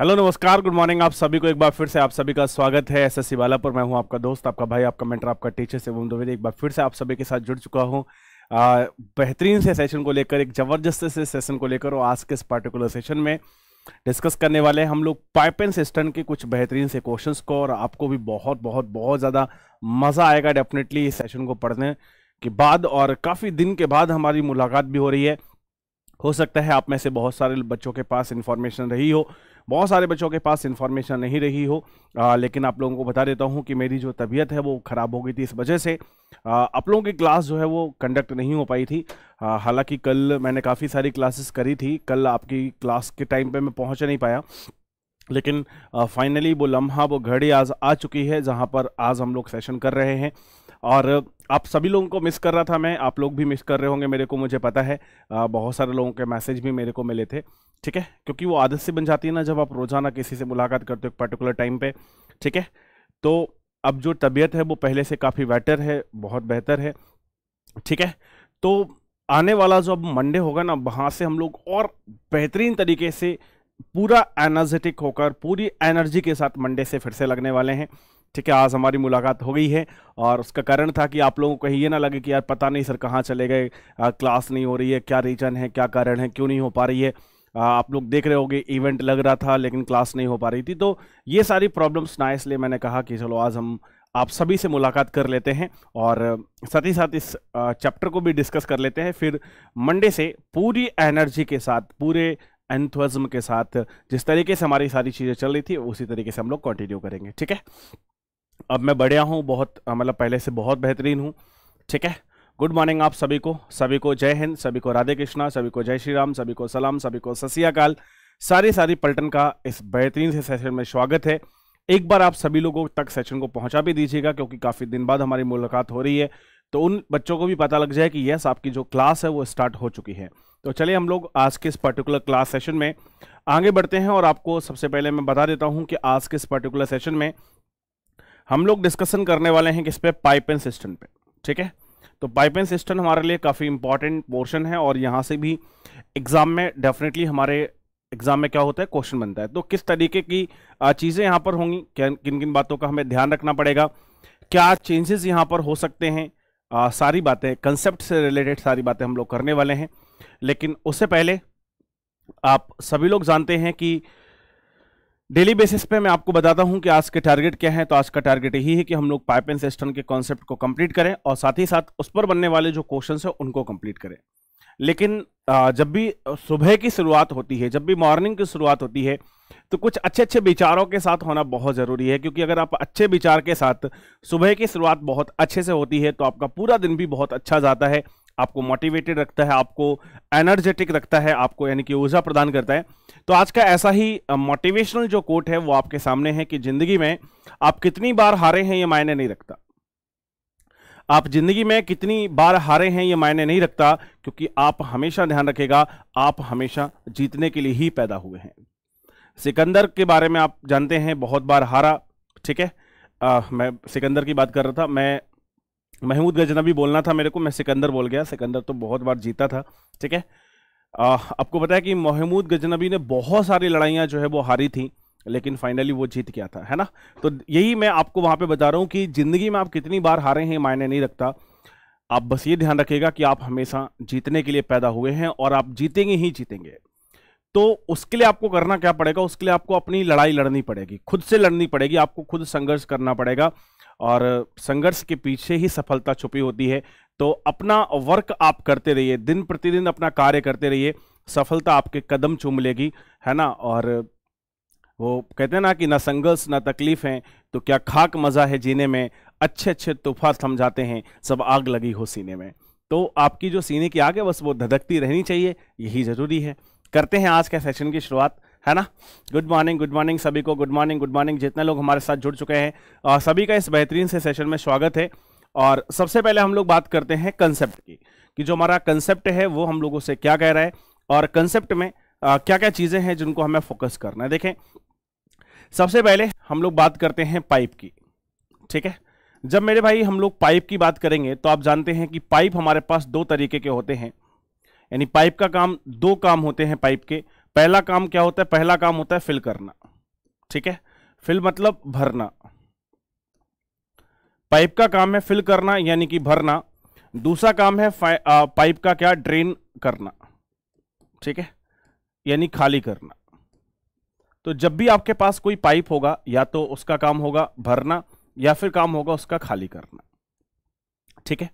hello नमस्कार good morning आप सभी को एक बार फिर से आप सभी का स्वागत है एसएससी एस पर मैं हूं आपका दोस्त आपका भाई आपका मेंटर आपका टीचर से द्विवेदी एक बार फिर से आप सभी के साथ जुड़ चुका हूं बेहतरीन से सेशन को लेकर एक ज़बरदस्त से सेशन को लेकर और आज के इस पर्टिकुलर सेशन में डिस्कस करने वाले हैं हम लोग पाइप एंड सिस्टम के कुछ बेहतरीन से क्वेश्चन को और आपको भी बहुत बहुत बहुत ज़्यादा मज़ा आएगा डेफिनेटली इस सेशन को पढ़ने के बाद और काफ़ी दिन के बाद हमारी मुलाकात भी हो रही है हो सकता है आप में से बहुत सारे बच्चों के पास इन्फॉर्मेशन रही हो बहुत सारे बच्चों के पास इन्फॉर्मेशन नहीं रही हो आ, लेकिन आप लोगों को बता देता हूँ कि मेरी जो तबीयत है वो ख़राब हो गई थी इस वजह से आप लोगों की क्लास जो है वो कंडक्ट नहीं हो पाई थी हालाँकि कल मैंने काफ़ी सारी क्लासेस करी थी कल आपकी क्लास के टाइम पर मैं पहुँच नहीं पाया लेकिन फाइनली वो लम्हा वो घड़ी आज आ चुकी है जहाँ पर आज हम लोग सेशन कर रहे हैं और आप सभी लोगों को मिस कर रहा था मैं आप लोग भी मिस कर रहे होंगे मेरे को मुझे पता है बहुत सारे लोगों के मैसेज भी मेरे को मिले थे ठीक है क्योंकि वो आदत से बन जाती है ना जब आप रोज़ाना किसी से मुलाकात करते हो पर्टिकुलर टाइम पे ठीक है तो अब जो तबीयत है वो पहले से काफ़ी बेटर है बहुत बेहतर है ठीक है तो आने वाला जो अब मंडे होगा ना वहाँ से हम लोग और बेहतरीन तरीके से पूरा एनर्जेटिक होकर पूरी एनर्जी के साथ मंडे से फिर से लगने वाले हैं ठीक है आज हमारी मुलाकात हो गई है और उसका कारण था कि आप लोगों को कहीं ये ना लगे कि यार पता नहीं सर कहाँ चले गए क्लास नहीं हो रही है क्या रीजन है क्या कारण है क्यों नहीं हो पा रही है आप लोग देख रहे हो इवेंट लग रहा था लेकिन क्लास नहीं हो पा रही थी तो ये सारी प्रॉब्लम्स ना इसलिए मैंने कहा कि चलो आज हम आप सभी से मुलाकात कर लेते हैं और साथ ही साथ इस चैप्टर को भी डिस्कस कर लेते हैं फिर मंडे से पूरी एनर्जी के साथ पूरे एंथम के साथ जिस तरीके से हमारी सारी चीज़ें चल रही थी उसी तरीके से हम लोग कंटिन्यू करेंगे ठीक है अब मैं बढ़िया हूँ बहुत मतलब पहले से बहुत बेहतरीन हूँ ठीक है गुड मॉर्निंग आप सभी को सभी को जय हिंद सभी को राधे कृष्णा सभी को जय श्री राम सभी को सलाम सभी को सत्याकाल सारी सारी पलटन का इस बेहतरीन से सेशन में स्वागत है एक बार आप सभी लोगों तक सेशन को पहुंचा भी दीजिएगा क्योंकि काफ़ी दिन बाद हमारी मुलाकात हो रही है तो उन बच्चों को भी पता लग जाए कि यस आपकी जो क्लास है वो स्टार्ट हो चुकी है तो चलिए हम लोग आज के इस पर्टिकुलर क्लास सेशन में आगे बढ़ते हैं और आपको सबसे पहले मैं बता देता हूं कि आज के इस पर्टिकुलर सेशन में हम लोग डिस्कशन करने वाले हैं किस पे पाइप एंड सिस्टम पे ठीक है तो पाइप एंड सिस्टम हमारे लिए काफ़ी इंपॉर्टेंट पोर्शन है और यहाँ से भी एग्ज़ाम में डेफिनेटली हमारे एग्ज़ाम में क्या होता है क्वेश्चन बनता है तो किस तरीके की चीज़ें यहाँ पर होंगी क्या किन किन बातों का हमें ध्यान रखना पड़ेगा क्या चेंजेस यहाँ पर हो सकते हैं आ, सारी बातें कंसेप्ट से रिलेटेड सारी बातें हम लोग करने वाले हैं लेकिन उससे पहले आप सभी लोग जानते हैं कि डेली बेसिस पे मैं आपको बताता हूं कि आज के टारगेट क्या है तो आज का टारगेट यही है कि हम लोग पाइप एंड सिस्टम के कॉन्सेप्ट को कंप्लीट करें और साथ ही साथ उस पर बनने वाले जो क्वेश्चन है उनको कंप्लीट करें लेकिन जब भी सुबह की शुरुआत होती है जब भी मॉर्निंग की शुरुआत होती है तो कुछ अच्छे अच्छे विचारों के साथ होना बहुत ज़रूरी है क्योंकि अगर आप अच्छे विचार के साथ सुबह की शुरुआत बहुत अच्छे से होती है तो आपका पूरा दिन भी बहुत अच्छा जाता है आपको मोटिवेटेड रखता है आपको एनर्जेटिक रखता है आपको यानी कि ऊर्जा प्रदान करता है तो आज का ऐसा ही मोटिवेशनल जो कोट है वो आपके सामने है कि जिंदगी में आप कितनी बार हारे हैं ये मायने नहीं रखता आप जिंदगी में कितनी बार हारे हैं ये मायने नहीं रखता क्योंकि आप हमेशा ध्यान रखेगा आप हमेशा जीतने के लिए ही पैदा हुए हैं सिकंदर के बारे में आप जानते हैं बहुत बार हारा ठीक है आ, मैं सिकंदर की बात कर रहा था मैं महमूद गजनबी बोलना था मेरे को मैं सिकंदर बोल गया सिकंदर तो बहुत बार जीता था ठीक है आपको पता है कि महमूद गजनबी ने बहुत सारी लड़ाइयाँ जो है वो हारी थी लेकिन फाइनली वो जीत गया था है ना तो यही मैं आपको वहाँ पे बता रहा हूँ कि ज़िंदगी में आप कितनी बार हारे हैं मायने नहीं रखता आप बस ये ध्यान रखिएगा कि आप हमेशा जीतने के लिए पैदा हुए हैं और आप जीतेंगे ही जीतेंगे तो उसके लिए आपको करना क्या पड़ेगा उसके लिए आपको अपनी लड़ाई लड़नी पड़ेगी खुद से लड़नी पड़ेगी आपको खुद संघर्ष करना पड़ेगा और संघर्ष के पीछे ही सफलता छुपी होती है तो अपना वर्क आप करते रहिए दिन प्रतिदिन अपना कार्य करते रहिए सफलता आपके कदम चूम लेगी है ना और वो कहते हैं ना कि ना संघर्ष ना तकलीफ है तो क्या खाक मज़ा है जीने में अच्छे अच्छे तूफान समझाते हैं सब आग लगी हो सीने में तो आपकी जो सीने की आग है बस वो धधकती रहनी चाहिए यही ज़रूरी है करते हैं आज के सेशन की शुरुआत है ना गुड मॉर्निंग गुड मॉर्निंग सभी को गुड मॉर्निंग गुड मॉर्निंग जितने लोग हमारे साथ जुड़ चुके हैं सभी का इस बेहतरीन से सेशन में स्वागत है और सबसे पहले हम लोग बात करते हैं कंसेप्ट की कि जो हमारा कंसेप्ट है वो हम लोगों से क्या कह रहा है और कंसेप्ट में आ, क्या क्या चीज़ें हैं जिनको हमें फोकस करना है देखें सबसे पहले हम लोग बात करते हैं पाइप की ठीक है जब मेरे भाई हम लोग पाइप की बात करेंगे तो आप जानते हैं कि पाइप हमारे पास दो तरीके के होते हैं यानी पाइप का काम दो काम होते हैं पाइप के पहला काम क्या होता है पहला काम होता है फिल करना ठीक है फिल मतलब भरना पाइप का काम है फिल करना यानी कि भरना दूसरा काम है आ, पाइप का क्या ड्रेन करना ठीक है यानी खाली करना तो जब भी आपके पास कोई पाइप होगा या तो उसका काम होगा भरना या फिर काम होगा उसका खाली करना ठीक है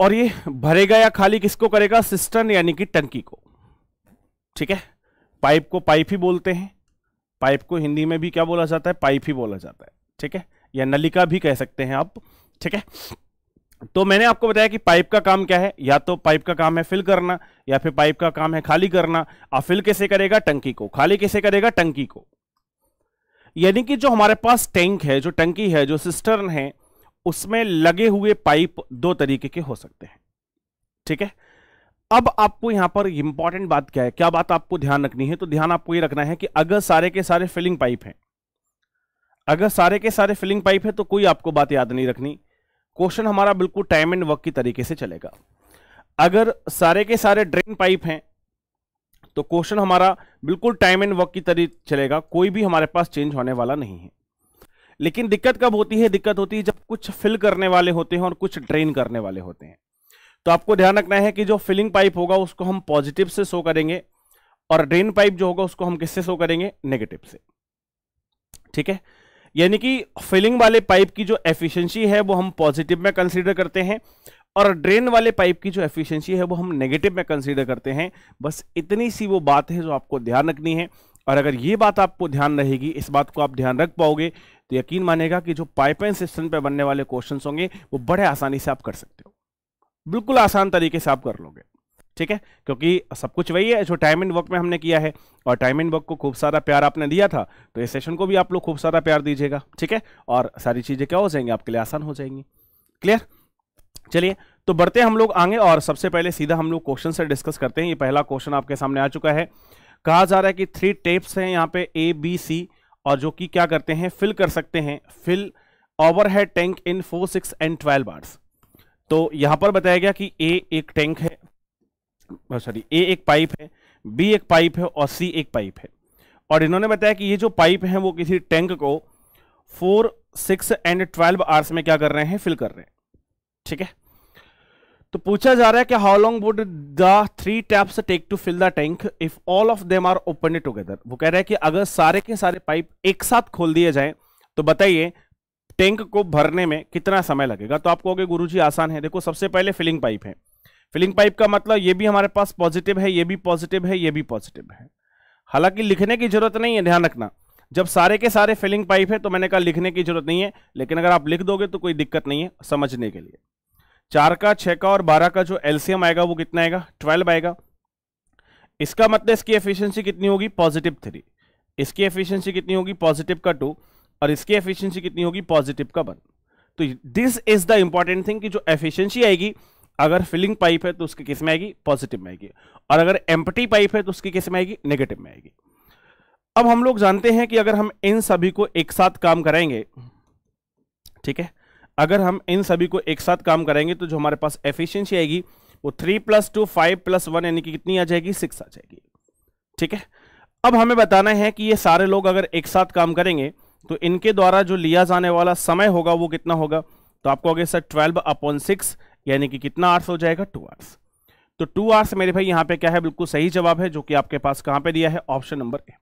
और ये भरेगा या खाली किसको करेगा सिस्टर्न यानी कि टंकी को ठीक है पाइप को पाइप ही बोलते हैं पाइप को हिंदी में भी क्या बोला जाता है पाइप ही बोला जाता है ठीक है या नलिका भी कह सकते हैं आप ठीक है तो मैंने आपको बताया कि पाइप का काम क्या है या तो पाइप का काम है फिल करना या फिर पाइप का काम है खाली करना आप फिल कैसे करेगा टंकी को खाली कैसे करेगा टंकी को यानी कि जो हमारे पास टैंक है जो टंकी है जो सिस्टर्न है उसमें लगे हुए पाइप दो तरीके के हो सकते हैं ठीक है अब आपको यहां पर इंपॉर्टेंट बात क्या है क्या बात आपको ध्यान रखनी है तो ध्यान आपको ये रखना है कि अगर सारे के सारे फिलिंग पाइप हैं अगर सारे के सारे फिलिंग पाइप है तो कोई आपको बात याद नहीं रखनी क्वेश्चन हमारा बिल्कुल टाइम एंड वर्क की तरीके से चलेगा अगर सारे के सारे ड्रेन पाइप हैं तो क्वेश्चन हमारा बिल्कुल टाइम एंड वर्क की तरीके चलेगा कोई भी हमारे पास चेंज होने वाला नहीं है लेकिन दिक्कत कब होती है दिक्कत होती है जब कुछ फिल करने वाले होते हैं और कुछ ड्रेन करने वाले होते हैं तो आपको ध्यान रखना है कि जो फिलिंग पाइप होगा उसको हम पॉजिटिव से शो करेंगे और ड्रेन पाइप जो होगा उसको हम किससे शो करेंगे नेगेटिव से ठीक है यानी कि फिलिंग वाले पाइप की जो एफिशिएंसी है वो हम पॉजिटिव में कंसीडर करते हैं और ड्रेन वाले पाइप की जो एफिशिएंसी है वो हम नेगेटिव में कंसीडर करते हैं बस इतनी सी वो बात है जो आपको ध्यान रखनी है और अगर ये बात आपको ध्यान रहेगी इस बात को आप ध्यान रख पाओगे तो यकीन मानेगा कि जो पाइपलाइन सिस्टम पर बनने वाले क्वेश्चन होंगे वो बड़े आसानी से आप कर सकते हो बिल्कुल आसान तरीके से आप कर लोगे ठीक है क्योंकि सब कुछ वही है जो टाइम एंड वर्क में हमने किया है और टाइम एंड वर्क को खूब सारा प्यार आपने दिया था तो इस सेशन को भी आप लोग खूब सारा प्यार दीजिएगा ठीक है और सारी चीज़ें क्या हो जाएंगी आपके लिए आसान हो जाएंगी क्लियर चलिए तो बढ़ते हम लोग आगे और सबसे पहले सीधा हम लोग क्वेश्चन से डिस्कस करते हैं ये पहला क्वेश्चन आपके सामने आ चुका है कहा जा रहा है कि थ्री टेप्स हैं यहाँ पे ए बी सी और जो कि क्या करते हैं फिल कर सकते हैं fill overhead tank in four six and twelve bars तो यहाँ पर बताया गया कि ए एक टैंक है सॉरी ए एक पाइप है बी एक पाइप है और सी एक पाइप है और इन्होंने बताया कि ये जो पाइप है वो किसी टैंक को four six and twelve hours में क्या कर रहे हैं फिल कर रहे हैं ठीक है तो पूछा जा रहा है कि how long would the three taps take to fill the tank if all of them are open together वो कह रहा है कि अगर सारे के सारे पाइप एक साथ खोल दिए जाए तो बताइए टैंक को भरने में कितना समय लगेगा तो आपको गुरु जी आसान है देखो सबसे पहले फिलिंग पाइप है फिलिंग पाइप का मतलब ये भी हमारे पास पॉजिटिव है ये भी पॉजिटिव है ये भी पॉजिटिव है हालांकि लिखने की जरूरत नहीं है ध्यान रखना जब सारे के सारे फिलिंग पाइप है तो मैंने कहा लिखने की जरूरत नहीं है लेकिन अगर आप लिख दोगे तो कोई दिक्कत नहीं है समझने के लिए चार का छः का और बारह का जो एल्सियम आएगा वो कितना आएगा ट्वेल्व आएगा इसका मतलब इसकी एफिशियंसी कितनी होगी पॉजिटिव थ्री इसकी एफिशियंसी कितनी होगी पॉजिटिव का टू और इसकी एफिशियंसी कितनी होगी पॉजिटिव का वन तो this is the important thing कि जो एफिशियंसी आएगी अगर फिलिंग पाइप है तो उसकी किस में आएगी पॉजिटिव में आएगी और अगर एम्पटी पाइप है तो उसकी किस में आएगी नेगेटिव में आएगी अब हम लोग जानते हैं कि अगर हम इन सभी को एक साथ काम करेंगे ठीक है अगर हम इन सभी को एक साथ काम करेंगे तो जो हमारे पास एफिशिएंसी आएगी वो three plus two five plus one यानी कि कितनी आ जाएगी सिक्स आ जाएगी ठीक है अब हमें बताना है कि ये सारे लोग अगर एक साथ काम करेंगे तो इनके द्वारा जो लिया जाने वाला समय होगा वो कितना होगा तो आपको आगे सर ट्वेल्व अपॉन सिक्स यानी कि कितना आर्स हो जाएगा टू आर्स तो टू आर्स मेरे भाई यहाँ पे क्या है बिल्कुल सही जवाब है जो कि आपके पास कहाँ पे दिया है ऑप्शन नंबर ए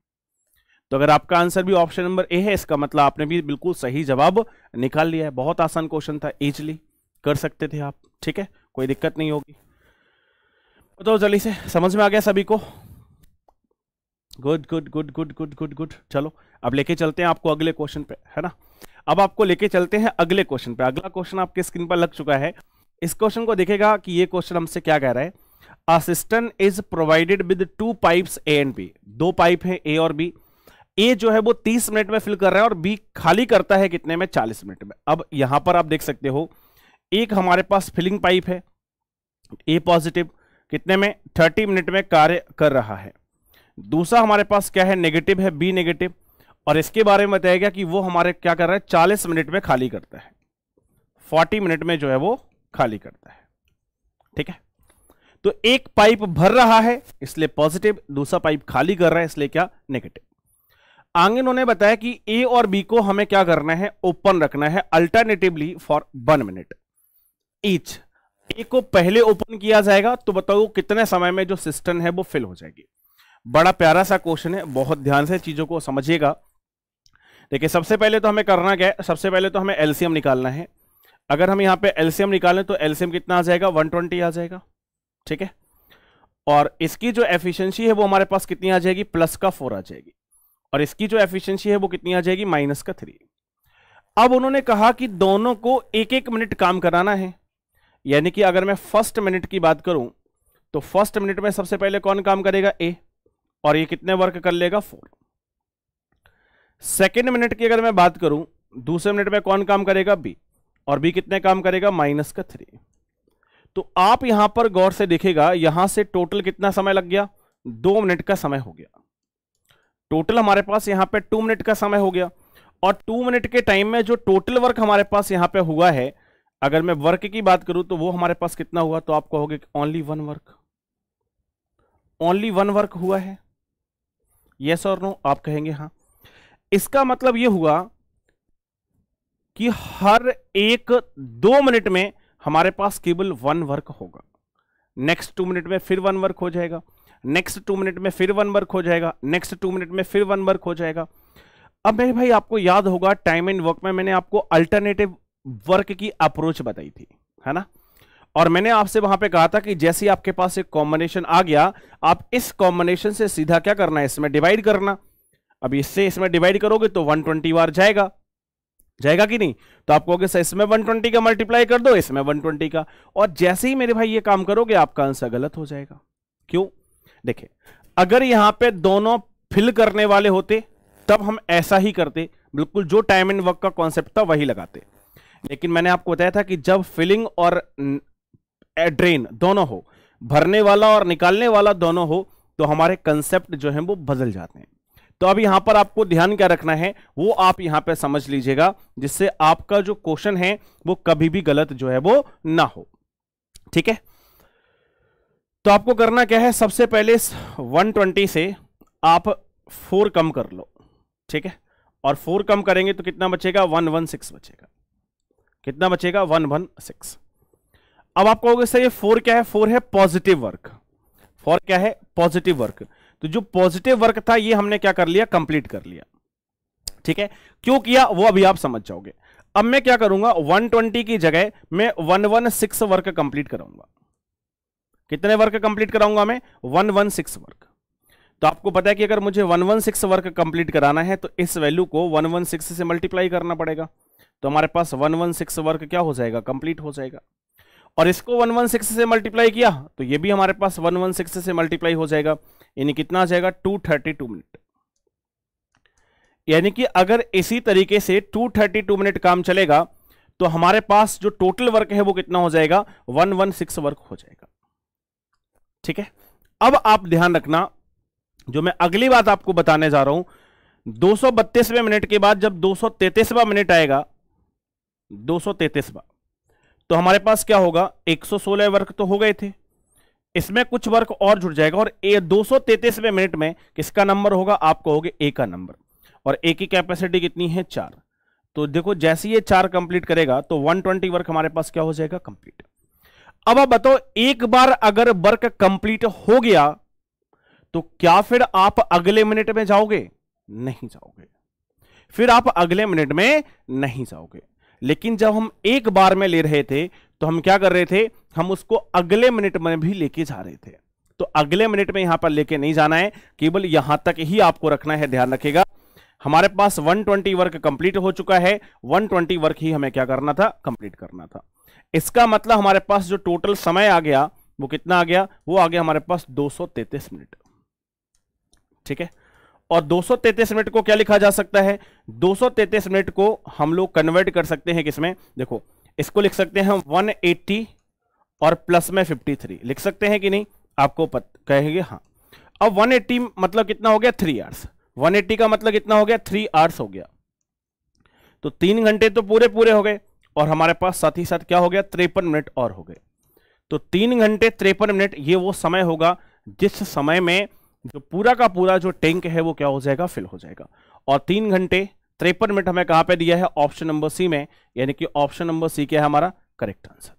तो अगर आपका आंसर भी ऑप्शन नंबर ए है इसका मतलब आपने भी बिल्कुल सही जवाब निकाल लिया है बहुत आसान क्वेश्चन था इजली कर सकते थे आप ठीक है कोई दिक्कत नहीं होगी बताओ जल्दी से समझ में आ गया सभी को good good good good good good good चलो अब लेके चलते हैं आपको अगले क्वेश्चन पे है ना अब आपको लेके चलते हैं अगले क्वेश्चन पे अगला क्वेश्चन आपके स्क्रीन पर लग चुका है इस क्वेश्चन को देखेगा कि ये क्वेश्चन हमसे क्या कह रहा है assistant is provided with two pipes A and B दो पाइप है ए और बी ए जो है वो 30 मिनट में फिल कर रहा है और बी खाली करता है कितने में 40 मिनट में अब यहां पर आप देख सकते हो एक हमारे पास फिलिंग पाइप है ए पॉजिटिव कितने में 30 मिनट में कार्य कर रहा है दूसरा हमारे पास क्या है नेगेटिव है बी नेगेटिव और इसके बारे में बताया गया कि वो हमारे क्या कर रहा है 40 मिनट में खाली करता है 40 मिनट में जो है वो खाली करता है ठीक है तो एक पाइप भर रहा है इसलिए पॉजिटिव दूसरा पाइप खाली कर रहा है इसलिए क्या नेगेटिव आगे उन्होंने बताया कि ए और बी को हमें क्या करना है ओपन रखना है alternatively for one minute each A को पहले ओपन किया जाएगा तो बताओ कितने समय में जो सिस्टम है वो फिल हो जाएगी बड़ा प्यारा सा क्वेश्चन है बहुत ध्यान से चीजों को समझिएगा देखिए सबसे पहले तो हमें करना क्या है सबसे पहले तो हमें एलसीएम निकालना है अगर हम यहां पे एलसीएम निकालें तो एलसीएम कितना आ जाएगा 120 आ जाएगा ठीक है और इसकी जो एफिशिएंसी है वो हमारे पास कितनी आ जाएगी प्लस का फोर आ जाएगी और इसकी जो एफिशिएंसी है वो कितनी आ जाएगी माइनस का थ्री अब उन्होंने कहा कि दोनों को एक एक मिनट काम कराना है यानी कि अगर मैं फर्स्ट मिनट की बात करूं तो फर्स्ट मिनट में सबसे पहले कौन काम करेगा ए और ये कितने वर्क कर लेगा फोर सेकेंड मिनट की अगर मैं बात करूं दूसरे मिनट में कौन काम करेगा बी और बी कितने काम करेगा माइनस का थ्री तो आप यहां पर गौर से देखेगा यहां से टोटल कितना समय लग गया दो मिनट का समय हो गया टोटल हमारे पास यहां पे टू मिनट का समय हो गया और टू मिनट के टाइम में जो टोटल वर्क हमारे पास यहां पे हुआ है अगर मैं वर्क की बात करूं तो वो हमारे पास कितना हुआ तो आप कहोगे only one work only one work हुआ है यस और नो आप कहेंगे हाँ इसका मतलब ये हुआ कि हर एक दो मिनट में हमारे पास केवल वन वर्क होगा नेक्स्ट टू मिनट में फिर वन वर्क हो जाएगा नेक्स्ट टू मिनट में फिर वन वर्क हो जाएगा नेक्स्ट टू मिनट में फिर वन वर्क हो जाएगा अब मेरे भाई आपको याद होगा टाइम एंड वर्क में मैंने आपको अल्टरनेटिव वर्क की अप्रोच बताई थी है ना और मैंने आपसे वहां पे कहा था कि जैसे आपके पास एक कॉम्बिनेशन आ गया आप इस कॉम्बिनेशन से सीधा क्या करना है इसमें डिवाइड करना अब इससे इसमें डिवाइड करोगे तो 120 बार जाएगा जाएगा कि नहीं तो आप कहोगे सर इसमें 120 का मल्टीप्लाई कर दो इसमें 120 का और जैसे ही मेरे भाई ये काम करोगे आपका आंसर गलत हो जाएगा क्यों देखे अगर यहां पे दोनों फिल करने वाले होते तब हम ऐसा ही करते बिल्कुल जो टाइम एंड वर्क का कॉन्सेप्ट था वही लगाते लेकिन मैंने आपको बताया था कि जब फिलिंग और ड्रेन दोनों हो भरने वाला और निकालने वाला दोनों हो तो हमारे कंसेप्ट जो है वो बदल जाते हैं तो अब यहां पर आपको ध्यान क्या रखना है वो आप यहां पर समझ लीजिएगा जिससे आपका जो क्वेश्चन है वो कभी भी गलत जो है वो ना हो ठीक है तो आपको करना क्या है सबसे पहले 120 से आप फोर कम कर लो ठीक है और फोर कम करेंगे तो कितना बचेगा वन वन सिक्स बचेगा कितना बचेगा वन वन सिक्स अब आप कहोगे सर ये फोर क्या है फोर है पॉजिटिव वर्क फोर क्या है पॉजिटिव वर्क तो जो पॉजिटिव वर्क था ये हमने क्या कर लिया कंप्लीट कर लिया ठीक है क्यों किया वो अभी आप समझ जाओगे अब मैं क्या करूंगा 120 की जगह मैं 116 वर्क कंप्लीट कराऊंगा कितने वर्क कंप्लीट कराऊंगा मैं 116 वर्क तो आपको पता है कि अगर मुझे 116 वर्क कंप्लीट कराना है तो इस वैल्यू को 116 से मल्टीप्लाई करना पड़ेगा तो हमारे पास 116 वर्क क्या हो जाएगा कंप्लीट हो जाएगा और इसको 116 से मल्टीप्लाई किया तो ये भी हमारे पास 116 से मल्टीप्लाई हो जाएगा यानी कितना आ जाएगा 232 मिनट यानी कि अगर इसी तरीके से 232 मिनट काम चलेगा तो हमारे पास जो टोटल वर्क है वो कितना हो जाएगा 116 वर्क हो जाएगा ठीक है अब आप ध्यान रखना जो मैं अगली बात आपको बताने जा रहा हूं दो मिनट के बाद जब दो मिनट आएगा दो तो हमारे पास क्या होगा 116 वर्क तो हो गए थे इसमें कुछ वर्क और जुड़ जाएगा और ए दो मिनट में किसका नंबर होगा आपको कहोगे ए का नंबर और ए की कैपेसिटी कितनी है चार तो देखो जैसे ये चार कंप्लीट करेगा तो 120 वर्क हमारे पास क्या हो जाएगा कंप्लीट अब आप बताओ एक बार अगर वर्क कंप्लीट हो गया तो क्या फिर आप अगले मिनट में जाओगे नहीं जाओगे फिर आप अगले मिनट में नहीं जाओगे लेकिन जब हम एक बार में ले रहे थे तो हम क्या कर रहे थे हम उसको अगले मिनट में भी लेके जा रहे थे तो अगले मिनट में यहां पर लेके नहीं जाना है केवल यहां तक ही आपको रखना है ध्यान रखेगा हमारे पास 120 वर्क कंप्लीट हो चुका है 120 वर्क ही हमें क्या करना था कंप्लीट करना था इसका मतलब हमारे पास जो टोटल समय आ गया वो कितना आ गया वो आ गया हमारे पास तैतीस मिनट ठीक है और 233 मिनट को क्या लिखा जा सकता है 233 मिनट को हम लोग कन्वर्ट कर सकते हैं किसमें देखो इसको लिख सकते हैं हम 180 और प्लस में 53 लिख सकते हैं कि नहीं आपको पत, कहेंगे हाँ अब 180 मतलब कितना हो गया थ्री आवर्स 180 का मतलब कितना हो गया थ्री आवर्स हो गया तो तीन घंटे तो पूरे पूरे हो गए और हमारे पास साथ ही साथ क्या हो गया त्रेपन मिनट और हो गए तो तीन घंटे त्रेपन मिनट ये वो समय होगा जिस समय में जो तो पूरा का पूरा जो टैंक है वो क्या हो जाएगा फिल हो जाएगा और तीन घंटे त्रेपन मिनट हमें कहां पे दिया है ऑप्शन नंबर सी में यानी कि ऑप्शन नंबर सी क्या है हमारा करेक्ट आंसर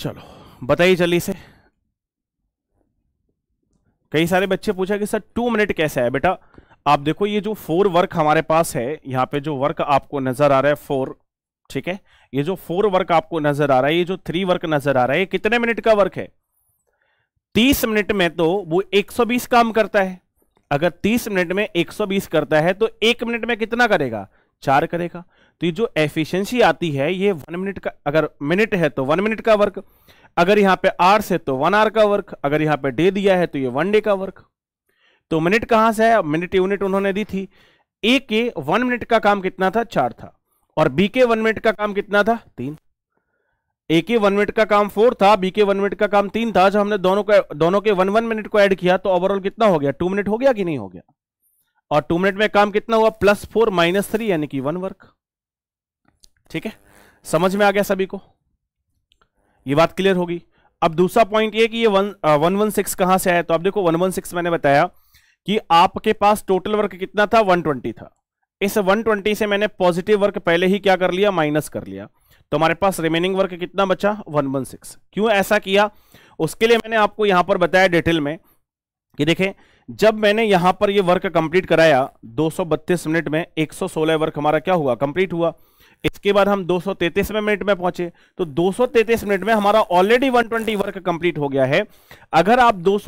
चलो बताइए जल्दी से कई सारे बच्चे पूछा कि सर टू मिनट कैसे है बेटा आप देखो ये जो फोर वर्क हमारे पास है यहां पे जो वर्क आपको नजर आ रहा है फोर ठीक है ये जो फोर वर्क आपको नजर आ रहा है ये जो थ्री वर्क नजर आ रहा है ये कितने मिनट का वर्क है तीस मिनट में तो वो एक सौ बीस काम करता है अगर तीस मिनट में एक सौ बीस करता है तो एक मिनट में कितना करेगा चार करेगा तो ये जो एफिशिएंसी आती है ये वन मिनट का अगर मिनट है तो वन मिनट का वर्क अगर यहां पे आर्स है तो वन आर का वर्क अगर यहां पे डे दिया है तो ये वन डे का वर्क तो मिनट कहां से है मिनट यूनिट उन्होंने दी थी एक के वन मिनट का काम कितना था चार था और बी के वन मिनट का काम कितना था तीन ए के वन मिनट का काम फोर था बी के वन मिनट का काम तीन था जब हमने दोनों का दोनों के वन वन मिनट को ऐड किया तो ओवरऑल कितना हो गया टू मिनट हो गया कि नहीं हो गया और टू मिनट में काम कितना हुआ प्लस फोर माइनस थ्री यानी कि वन वर्क ठीक है समझ में आ गया सभी को ये बात क्लियर होगी अब दूसरा पॉइंट ये कि ये वन वन वन सिक्स कहां से आया तो अब देखो वन वन सिक्स मैंने बताया कि आपके पास टोटल वर्क कितना था वन ट्वेंटी था इस 120 से मैंने पॉजिटिव वर्क पहले ही क्या कर लिया माइनस कर लिया तो हमारे पास रिमेनिंग वर्क कितना बचा 116 क्यों ऐसा किया उसके लिए मैंने आपको यहां पर बताया डिटेल में कि देखें जब मैंने यहां पर ये यह वर्क कंप्लीट कराया 232 मिनट में 116 वर्क हमारा क्या हुआ कंप्लीट हुआ इसके बाद हम 233 में मिनट में पहुंचे तो 233 मिनट में हमारा ऑलरेडी 120 वर्क कंप्लीट हो गया है अगर आप दो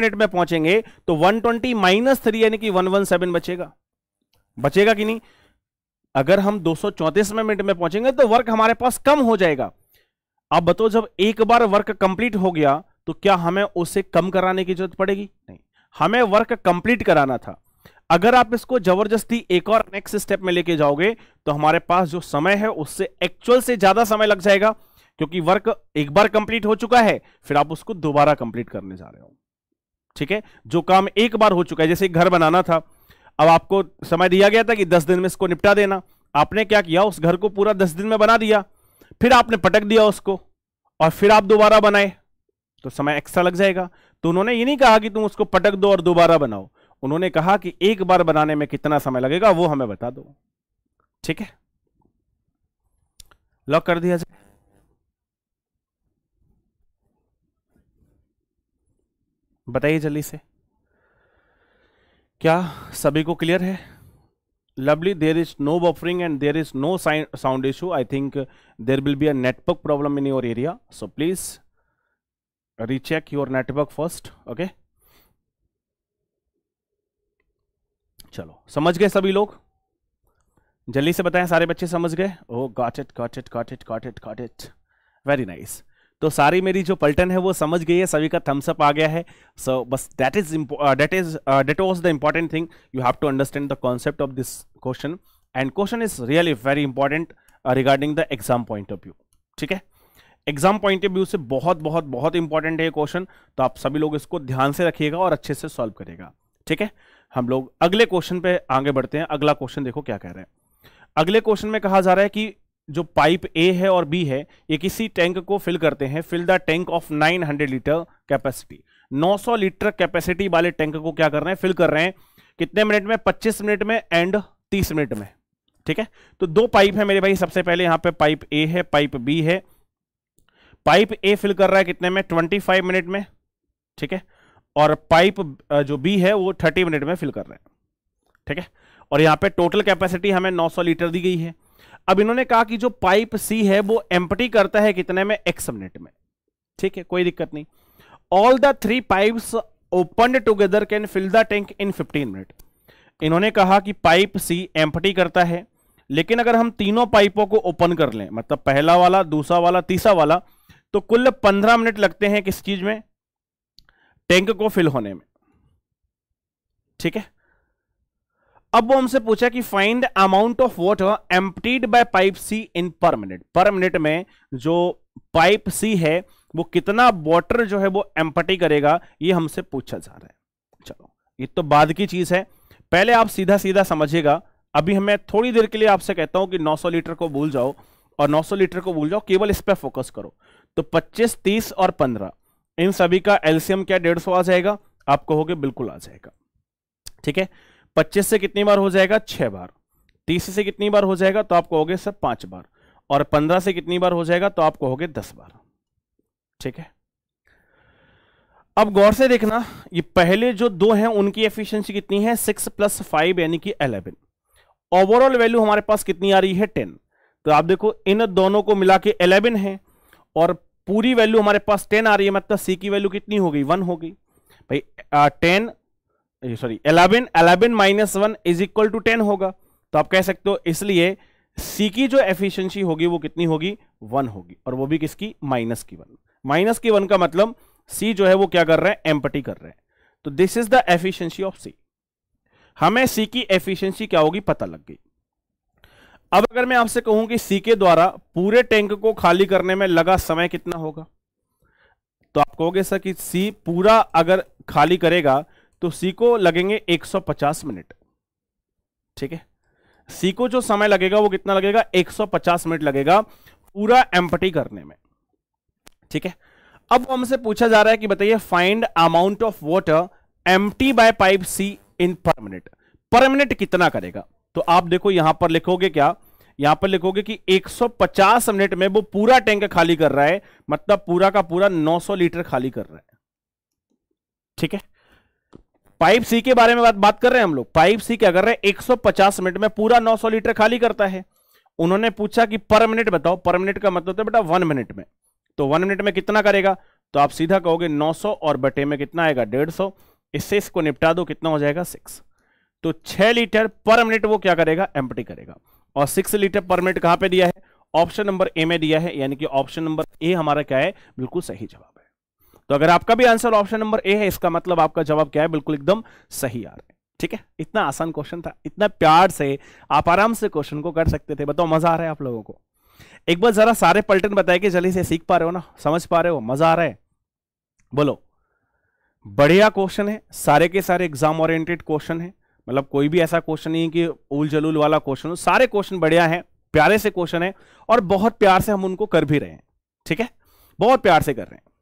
मिनट में पहुंचेंगे तो 120 ट्वेंटी माइनस थ्री यानी कि 117 बचेगा बचेगा कि नहीं अगर हम दो सौ मिनट में पहुंचेंगे तो वर्क हमारे पास कम हो जाएगा आप बताओ जब एक बार वर्क कंप्लीट हो गया तो क्या हमें उसे कम कराने की जरूरत पड़ेगी नहीं हमें वर्क कंप्लीट कराना था अगर आप इसको जबरदस्ती एक और नेक्स्ट स्टेप में लेके जाओगे तो हमारे पास जो समय है उससे एक्चुअल से ज्यादा समय लग जाएगा क्योंकि वर्क एक बार कंप्लीट हो चुका है फिर आप उसको दोबारा कंप्लीट करने जा रहे हो ठीक है जो काम एक बार हो चुका है जैसे घर बनाना था अब आपको समय दिया गया था कि दस दिन में इसको निपटा देना आपने क्या किया उस घर को पूरा दस दिन में बना दिया फिर आपने पटक दिया उसको और फिर आप दोबारा बनाए तो समय एक्स्ट्रा लग जाएगा तो उन्होंने ये नहीं कहा कि तुम उसको पटक दो और दोबारा बनाओ उन्होंने कहा कि एक बार बनाने में कितना समय लगेगा वो हमें बता दो ठीक है लॉक कर दिया जाए बताइए जल्दी से क्या सभी को क्लियर है lovely there is no buffering and there is no sign sound issue I think there will be a network problem in your area so please recheck your network first okay चलो समझ गए सभी लोग जल्दी से बताएं सारे बच्चे समझ गए oh got it got it got it got it got it very nice तो सारी मेरी जो पलटन है वो समझ गई है सभी का थम्स अप आ गया है सो so, बस that is that is that was the important thing you have to understand the concept of this question and question is really very important regarding the exam point of view ठीक है exam point of view से बहुत बहुत बहुत important है ये question तो आप सभी लोग इसको ध्यान से रखिएगा और अच्छे से सॉल्व करेगा ठीक है हम लोग अगले क्वेश्चन पे आगे बढ़ते हैं अगला क्वेश्चन देखो क्या कह रहे हैं अगले क्वेश्चन में कहा जा रहा है कि जो पाइप ए है और बी है ये किसी टैंक को फिल करते हैं fill the tank of 900 litre capacity 900 litre capacity वाले टैंक को क्या कर रहे हैं फिल कर रहे हैं कितने मिनट में 25 मिनट में एंड 30 मिनट में ठीक है तो दो पाइप है मेरे भाई सबसे पहले यहां पे पाइप ए है पाइप बी है पाइप ए फिल कर रहा है कितने में ट्वेंटी मिनट में ठीक है और पाइप जो बी है वो थर्टी मिनट में फिल कर रहे हैं ठीक है और यहां पर टोटल कैपेसिटी हमें नौ लीटर दी गई है अब इन्होंने कहा कि जो पाइप सी है वो एम्पटी करता है कितने में एक्स मिनट में ठीक है कोई दिक्कत नहीं all the three pipe open together can fill the tank in fifteen minute इन्होंने कहा कि पाइप सी एम्पटी करता है लेकिन अगर हम तीनों पाइपों को ओपन कर लें मतलब पहला वाला दूसरा वाला तीसरा वाला तो कुल पंद्रह मिनट लगते हैं किस चीज में टैंक को फिल होने में ठीक है अब वो हमसे पूछा कि find amount of water emptied by pipe C in per minute पर मिनट में जो पाइप सी है वो कितना वॉटर जो है वो एम्पटी करेगा ये हमसे पूछा जा रहा है चलो ये तो बाद की चीज है पहले आप सीधा सीधा समझिएगा अभी हमें थोड़ी देर के लिए आपसे कहता हूं कि 900 लीटर को भूल जाओ और 900 लीटर को भूल जाओ केवल इस पर फोकस करो तो 25, 30 और 15 इन सभी का एल्सियम क्या 150 आ जाएगा आप कहोगे बिल्कुल आ जाएगा ठीक है पच्चीस से कितनी बार हो जाएगा छह बार तीस से कितनी बार हो जाएगा तो आप कहोगे सर पांच बार और पंद्रह से कितनी बार हो जाएगा तो आप कहोगे दस बार ठीक है अब गौर से देखना ये पहले जो दो हैं उनकी एफिशिएंसी कितनी है सिक्स प्लस फाइव यानी कि अलेवन ओवरऑल वैल्यू हमारे पास कितनी आ रही है टेन तो आप देखो इन दोनों को मिला के अलेवन है और पूरी वैल्यू हमारे पास टेन आ रही है मतलब सी की वैल्यू कितनी हो गई वन हो गई भाई ten sorry eleven eleven minus one is equal to ten होगा तो आप कह सकते हो इसलिए सी की जो एफिशिएंसी होगी वो कितनी होगी वन होगी और वो भी किसकी माइनस की वन माइनस की वन का मतलब सी जो है वो क्या कर रहे हैं एम्पटी कर रहे हैं तो this is the efficiency of C हमें सी की एफिशिएंसी क्या होगी पता लग गई अब अगर मैं आपसे कहूं कि सी के द्वारा पूरे टैंक को खाली करने में लगा समय कितना होगा तो आप कहोगे सर कि सी पूरा अगर खाली करेगा तो सी को लगेंगे 150 मिनट ठीक है सी को जो समय लगेगा वो कितना लगेगा 150 मिनट लगेगा पूरा एम्पटी करने में ठीक है अब हमसे पूछा जा रहा है कि बताइए find amount of um empty by pipe C in per minute पर मिनट कितना करेगा तो आप देखो यहां पर लिखोगे क्या यहां पर लिखोगे कि 150 मिनट में वो पूरा टैंक खाली कर रहा है मतलब पूरा का पूरा 900 लीटर खाली कर रहा है ठीक है पाइप सी के बारे में बात बात कर रहे हैं हम लोग पाइप सी क्या कर रहे हैं 150 मिनट में पूरा 900 लीटर खाली करता है उन्होंने पूछा कि पर मिनट बताओ पर मिनट का मतलब बेटा वन मिनट में तो वन मिनट में कितना करेगा तो आप सीधा कहोगे 900 और बटे में कितना आएगा 150 इससे इसको निपटा दो कितना हो जाएगा सिक्स तो छह लीटर पर मिनट वो क्या करेगा एम्प्टी करेगा और सिक्स लीटर पर मिनट कहां पर दिया है ऑप्शन नंबर ए में दिया है यानी कि ऑप्शन नंबर ए हमारा क्या है बिल्कुल सही जवाब है तो अगर आपका भी आंसर ऑप्शन नंबर ए है इसका मतलब आपका जवाब क्या है बिल्कुल एकदम सही आ रहा है ठीक है इतना आसान क्वेश्चन था इतना प्यार से आप आराम से क्वेश्चन को कर सकते थे बताओ मजा आ रहा है आप लोगों को एक बार जरा सारे पलटन बताए कि जल्दी से सीख पा रहे हो ना समझ पा रहे हो मजा आ रहा है बोलो बढ़िया क्वेश्चन है सारे के सारे एग्जाम ओरिएंटेड क्वेश्चन है मतलब कोई भी ऐसा क्वेश्चन नहीं कि उल जलूल वाला क्वेश्चन हो सारे क्वेश्चन बढ़िया हैं प्यारे से क्वेश्चन है और बहुत प्यार से हम उनको कर भी रहे हैं ठीक है बहुत प्यार से कर रहे हैं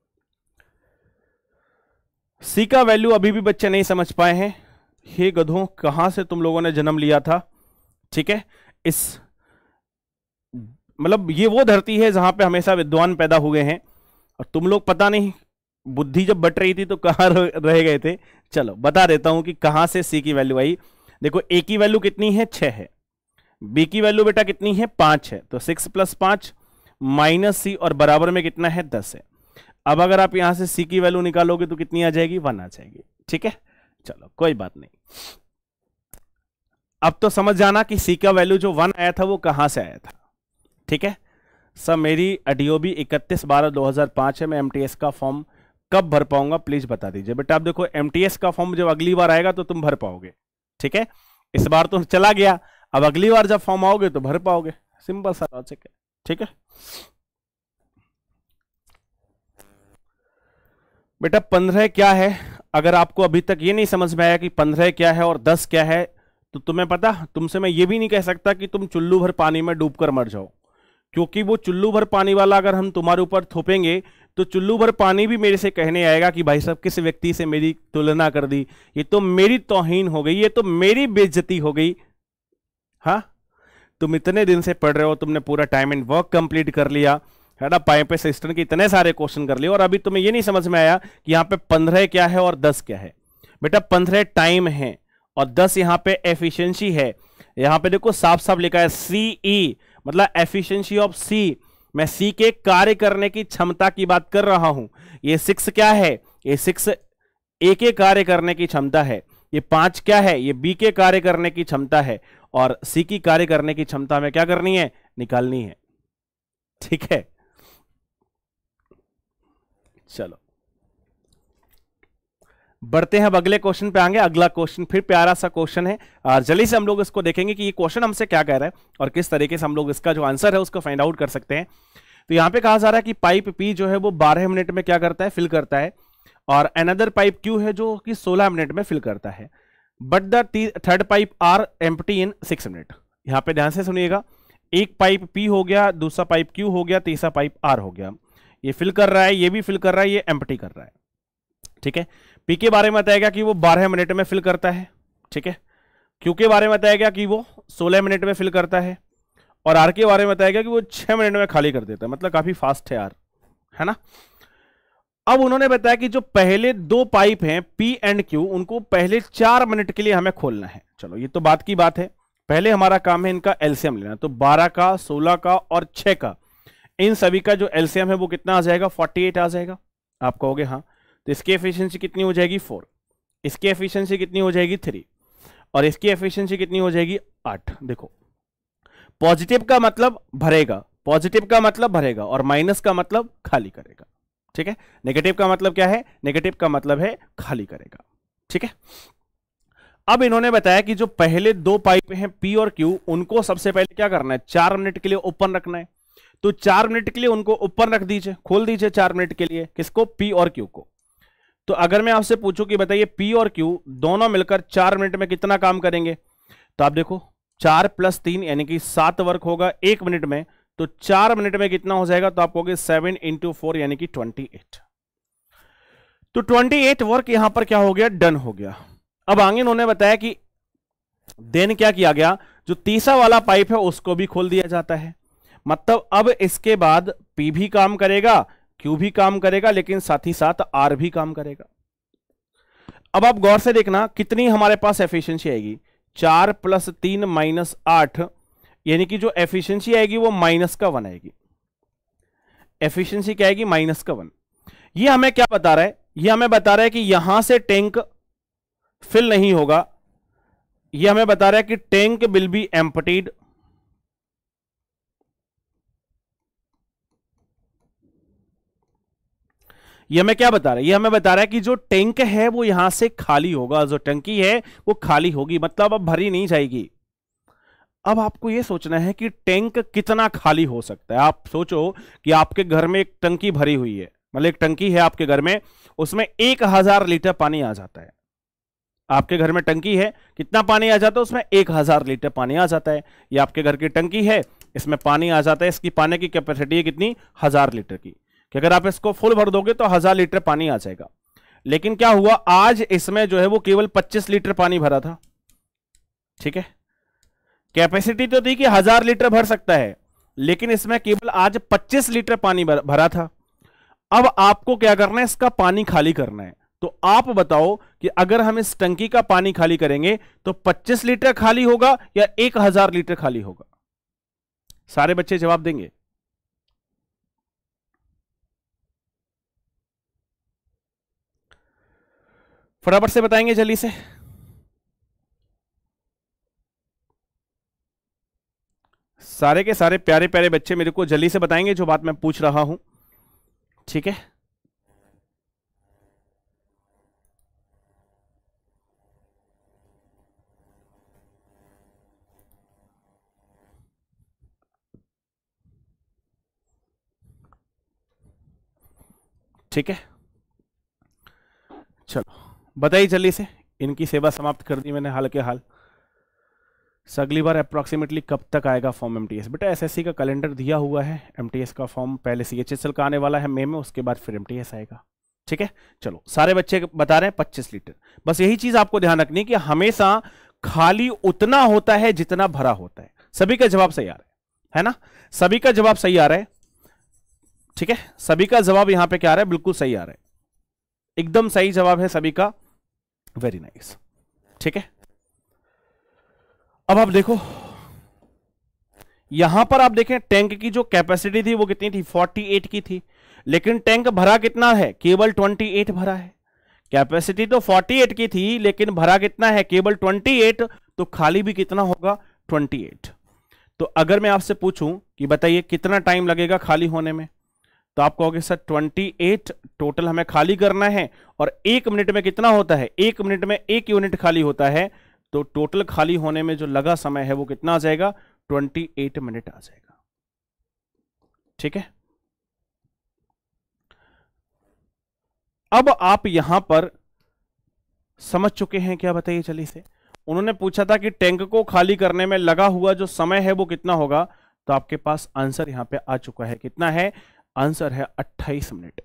सी का वैल्यू अभी भी बच्चे नहीं समझ पाए हैं हे गधों कहां से तुम लोगों ने जन्म लिया था ठीक है इस मतलब ये वो धरती है जहां पे हमेशा विद्वान पैदा हुए हैं और तुम लोग पता नहीं बुद्धि जब बट रही थी तो कहां रह गए थे चलो बता देता हूं कि कहाँ से सी की वैल्यू आई देखो ए की वैल्यू कितनी है छह है बी की वैल्यू बेटा कितनी है पांच है तो सिक्स प्लस पांच माइनस सी और बराबर में कितना है दस है अब अगर आप यहां से सी की वैल्यू निकालोगे तो कितनी आ जाएगी वन आ जाएगी ठीक है चलो कोई बात नहीं अब तो समझ जाना कि सी का वैल्यू जो वन आया था वो कहां से आया था ठीक है सर मेरी अडियोबी इकतीस बारह दो हजार पांच है मैं एमटीएस का फॉर्म कब भर पाऊंगा प्लीज बता दीजिए बेटा आप देखो एमटीएस का फॉर्म जब अगली बार आएगा तो तुम भर पाओगे ठीक है इस बार तो चला गया अब अगली बार जब फॉर्म आओगे तो भर पाओगे सिंपल सा लॉजिक है ठीक है बेटा पंद्रह क्या है अगर आपको अभी तक ये नहीं समझ में आया कि पंद्रह क्या है और दस क्या है तो तुम्हें पता तुमसे मैं ये भी नहीं कह सकता कि तुम चुल्लू भर पानी में डूब मर जाओ क्योंकि वो चुल्लू भर पानी वाला अगर हम तुम्हारे ऊपर थोपेंगे तो चुल्लू भर पानी भी मेरे से कहने आएगा कि भाई साहब किस व्यक्ति से मेरी तुलना कर दी ये तो मेरी तोहीन हो गई ये तो मेरी बेज्जती हो गई हाँ तुम इतने दिन से पढ़ रहे हो तुमने पूरा टाइम एंड वर्क कंप्लीट कर लिया है ना पाए पे सिस्टम के इतने सारे क्वेश्चन कर लिए और अभी तुम्हें ये नहीं समझ में आया कि यहाँ पे पंद्रह क्या है और दस क्या है बेटा पंद्रह टाइम है और दस यहाँ पे एफिशिएंसी है यहाँ पे देखो साफ साफ लिखा है सी ई e, मतलब एफिशिएंसी ऑफ सी मैं सी के कार्य करने की क्षमता की बात कर रहा हूं ये सिक्स क्या है ये सिक्स ए के कार्य करने की क्षमता है ये पांच क्या है ये बी के कार्य करने की क्षमता है और सी की कार्य करने की क्षमता में क्या करनी है निकालनी है ठीक है चलो बढ़ते हैं अब अगले क्वेश्चन पे आएंगे अगला क्वेश्चन फिर प्यारा सा क्वेश्चन है जल्दी से हम लोग इसको देखेंगे कि ये क्वेश्चन हमसे क्या कह रहा है और किस तरीके से हम लोग इसका जो आंसर है उसको फाइंड आउट कर सकते हैं तो यहाँ पे कहा जा रहा है कि पाइप पी जो है वो 12 मिनट में क्या करता है फिल करता है और अनदर पाइप क्यू है जो कि सोलह मिनट में फिल करता है but the third pipe R M in six minute यहाँ पे ध्यान से सुनिएगा एक पाइप पी हो गया दूसरा पाइप क्यू हो गया तीसरा पाइप आर हो गया ये फिल कर रहा है ये भी फिल कर रहा है ये एम्पटी कर रहा है ठीक है पी के बारे में बताया गया कि वो बारह मिनट में फिल करता है ठीक है क्यू के बारे में बताया गया कि वो सोलह मिनट में फिल करता है और आर के बारे में बताया गया कि वो छह मिनट में खाली कर देता है मतलब काफ़ी फास्ट है आर है ना अब उन्होंने बताया कि जो पहले दो पाइप हैं पी एंड क्यू उनको पहले चार मिनट के लिए हमें खोलना है चलो ये तो बात की बात है पहले हमारा काम है इनका एल्सियम लेना तो बारह का सोलह का और छह का इन सभी का जो एलसीएम है वो कितना आ जाएगा 48 आ जाएगा आप कहोगे हाँ तो इसकी एफिशिएंसी कितनी हो जाएगी फोर इसकी एफिशिएंसी कितनी हो जाएगी थ्री और इसकी एफिशिएंसी कितनी हो जाएगी आठ देखो पॉजिटिव का मतलब भरेगा पॉजिटिव का मतलब भरेगा और माइनस का मतलब खाली करेगा ठीक है नेगेटिव का मतलब क्या है नेगेटिव का मतलब है खाली करेगा ठीक है अब इन्होंने बताया कि जो पहले दो पाइप हैं पी और क्यू उनको सबसे पहले क्या करना है चार मिनट के लिए ओपन रखना है तो चार मिनट के लिए उनको ऊपर रख दीजिए खोल दीजिए चार मिनट के लिए किसको पी और क्यू को तो अगर मैं आपसे पूछूं कि बताइए पी और क्यू दोनों मिलकर चार मिनट में कितना काम करेंगे तो आप देखो चार प्लस तीन यानी कि सात वर्क होगा एक मिनट में तो चार मिनट में कितना हो जाएगा तो आप कहोगे सेवन इंटू फोर यानी कि ट्वेंटी एट तो ट्वेंटी एट वर्क यहां पर क्या हो गया डन हो गया अब आगे उन्होंने बताया कि देन क्या किया गया जो तीसरा वाला पाइप है उसको भी खोल दिया जाता है मतलब अब इसके बाद पी भी काम करेगा क्यू भी काम करेगा लेकिन साथ ही साथ आर भी काम करेगा अब आप गौर से देखना कितनी हमारे पास एफिशिएंसी आएगी चार प्लस तीन माइनस आठ यानी कि जो एफिशिएंसी आएगी वो माइनस का वन आएगी एफिशिएंसी क्या आएगी माइनस का वन ये हमें क्या बता रहा है ये हमें बता रहा है कि यहां से टैंक फिल नहीं होगा ये हमें बता रहा है कि टैंक विल बी एम्पटीड ये हमें क्या बता रहा है ये हमें बता रहा है कि जो टैंक है वो यहां से खाली होगा जो टंकी है वो खाली होगी मतलब अब भरी नहीं जाएगी अब आपको ये सोचना है कि टैंक कितना खाली हो सकता है आप सोचो कि आपके घर में एक टंकी भरी हुई है मतलब एक टंकी है आपके घर में उसमें एक हजार लीटर पानी आ जाता है आपके घर में टंकी है कितना पानी आ जाता है उसमें एक हजार लीटर पानी आ जाता है ये आपके घर की टंकी है इसमें पानी आ जाता है इसकी पानी की कैपेसिटी है कितनी हजार लीटर की कि अगर आप इसको फुल भर दोगे तो हजार लीटर पानी आ जाएगा लेकिन क्या हुआ आज इसमें जो है वो केवल 25 लीटर पानी भरा था ठीक है कैपेसिटी तो थी कि हजार लीटर भर सकता है लेकिन इसमें केवल आज 25 लीटर पानी भरा था अब आपको क्या करना है इसका पानी खाली करना है तो आप बताओ कि अगर हम इस टंकी का पानी खाली करेंगे तो 25 लीटर खाली होगा या 1000 लीटर खाली होगा सारे बच्चे जवाब देंगे फटाफट से बताएंगे जल्दी से सारे के सारे प्यारे प्यारे बच्चे मेरे को जल्दी से बताएंगे जो बात मैं पूछ रहा हूं ठीक है ठीक है चलो बताइए जल्दी से इनकी सेवा समाप्त कर दी मैंने हाल के हाल अगली बार अप्रॉक्सीमेटली कब तक आएगा फॉर्म एम बेटा एसएससी का कैलेंडर दिया हुआ है एम का फॉर्म पहले सी का आने वाला है मई में उसके बाद फिर एम आएगा ठीक है चलो सारे बच्चे बता रहे हैं पच्चीस लीटर बस यही चीज आपको ध्यान रखनी कि हमेशा खाली उतना होता है जितना भरा होता है सभी का जवाब सही आ रहा है है ना सभी का जवाब सही आ रहा है ठीक है सभी का जवाब यहां पे क्या आ रहा है बिल्कुल सही आ रहा है एकदम सही जवाब है सभी का वेरी नाइस ठीक है अब आप देखो यहां पर आप देखें टैंक की जो कैपेसिटी थी वो कितनी थी 48 की थी लेकिन टैंक भरा कितना है केवल 28 भरा है कैपेसिटी तो 48 की थी लेकिन भरा कितना है केवल 28 तो खाली भी कितना होगा 28 तो अगर मैं आपसे पूछूं कि बताइए कितना टाइम लगेगा खाली होने में तो आप कहोगे सर 28 टोटल हमें खाली करना है और एक मिनट में कितना होता है एक मिनट में एक यूनिट खाली होता है तो टोटल खाली होने में जो लगा समय है वो कितना आ जाएगा 28 मिनट आ जाएगा ठीक है अब आप यहां पर समझ चुके हैं क्या बताइए चलिए से उन्होंने पूछा था कि टैंक को खाली करने में लगा हुआ जो समय है वो कितना होगा तो आपके पास आंसर यहां पे आ चुका है कितना है आंसर है 28 मिनट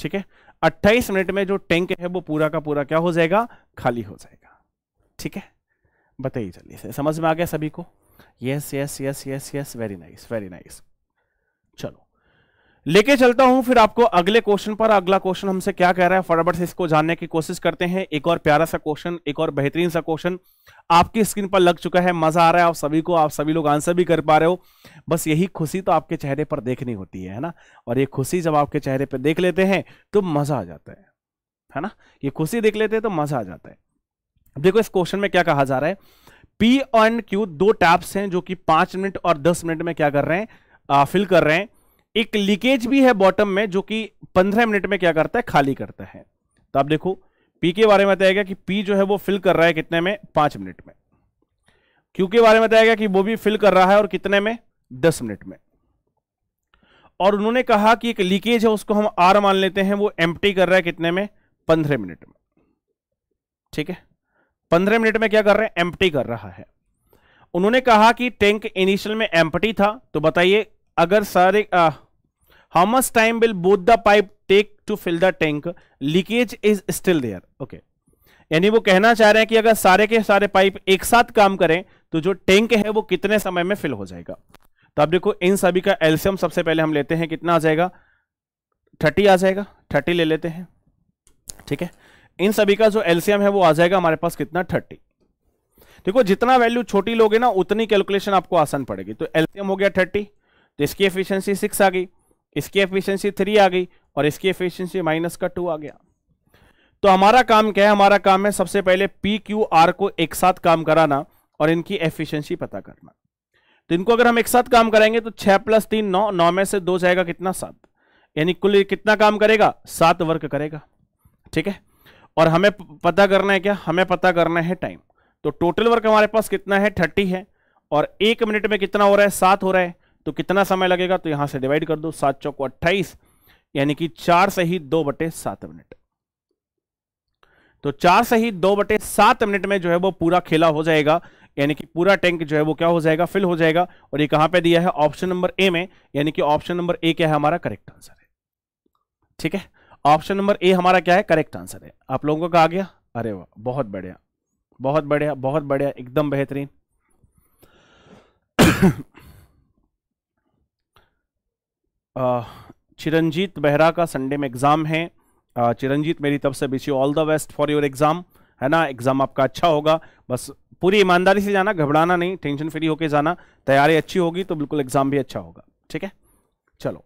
ठीक है 28 मिनट में जो टैंक है वो पूरा का पूरा क्या हो जाएगा खाली हो जाएगा ठीक है बताइए जल्दी से समझ में आ गया सभी को yes yes yes yes yes very nice very nice चलो लेके चलता हूं फिर आपको अगले क्वेश्चन पर अगला क्वेश्चन हमसे क्या कह रहा है फटाफट से इसको जानने की कोशिश करते हैं एक और प्यारा सा क्वेश्चन एक और बेहतरीन सा क्वेश्चन आपकी स्क्रीन पर लग चुका है मजा आ रहा है आप सभी को आप सभी लोग आंसर भी कर पा रहे हो बस यही खुशी तो आपके चेहरे पर देखनी होती है ना और ये खुशी जब आपके चेहरे पर देख लेते हैं तो मजा आ जाता है है ना ये खुशी देख लेते हैं तो मजा आ जाता है देखो इस क्वेश्चन में क्या कहा जा रहा है पी एंड क्यू दो टैप्स हैं जो कि पांच मिनट और दस मिनट में क्या कर रहे हैं फिल कर रहे हैं एक लीकेज भी है बॉटम में जो कि 15 मिनट में क्या करता है खाली करता है तो आप देखो पी के बारे में बताया गया कि पी जो है वो फिल कर रहा है कितने में पांच मिनट में क्यू के बारे में बताया गया कि वो भी फिल कर रहा है और कितने में दस मिनट में और उन्होंने कहा कि एक लीकेज है उसको हम आर मान लेते हैं वो एम कर रहा है कितने में पंद्रह मिनट में ठीक है पंद्रह मिनट में क्या कर रहे हैं एम कर रहा है उन्होंने कहा कि टैंक इनिशियल में एम्प्टी था तो बताइए अगर सारे how much time will both the pipe take to fill the tank leakage is still there okay यानी वो कहना चाह रहे हैं कि अगर सारे के सारे पाइप एक साथ काम करें तो जो टैंक है वो कितने समय में फिल हो जाएगा तो आप देखो इन सभी का एल्सियम सबसे पहले हम लेते हैं कितना आ जाएगा थर्टी आ जाएगा थर्टी ले लेते हैं ठीक है इन सभी का जो एल्सियम है वो आ जाएगा हमारे पास कितना थर्टी देखो जितना वैल्यू छोटी लोगे ना उतनी कैलकुलेशन आपको आसान पड़ेगी तो एल्सियम हो गया थर्टी तो इसकी एफिशिएंसी सिक्स आ गई इसकी एफिशिएंसी थ्री आ गई और इसकी एफिशिएंसी माइनस का टू आ गया तो हमारा काम क्या है हमारा काम है सबसे पहले पी क्यू आर को एक साथ काम कराना और इनकी एफिशिएंसी पता करना तो इनको अगर हम एक साथ काम कराएंगे तो छह प्लस तीन नौ नौ में से दो जाएगा कितना सात यानी कुल कितना काम करेगा सात वर्क करेगा ठीक है और हमें पता करना है क्या हमें पता करना है टाइम तो टोटल वर्क हमारे पास कितना है थर्टी है और एक मिनट में कितना हो रहा है सात हो रहा है तो कितना समय लगेगा तो यहां से डिवाइड कर दो सात चौको अट्ठाईस यानी कि चार से ही दो बटे सात मिनट तो चार से ही दो बटे सात मिनट में जो है वो पूरा खेला हो जाएगा यानी कि पूरा टैंक जो है वो क्या हो जाएगा फिल हो जाएगा और ये कहां पे दिया है ऑप्शन नंबर ए में यानी कि ऑप्शन नंबर ए क्या है हमारा करेक्ट आंसर है ठीक है ऑप्शन नंबर ए हमारा क्या है करेक्ट आंसर है आप लोगों को कहा गया अरे वाह बहुत बढ़िया बहुत बढ़िया बहुत बढ़िया एकदम बेहतरीन चिरंजीत बेहरा का संडे में एग्ज़ाम है चिरंजीत मेरी तरफ से wish you all the best for your exam है ना एग्ज़ाम आपका अच्छा होगा बस पूरी ईमानदारी से जाना घबराना नहीं टेंशन फ्री होकर जाना तैयारी अच्छी होगी तो बिल्कुल एग्ज़ाम भी अच्छा होगा ठीक है चलो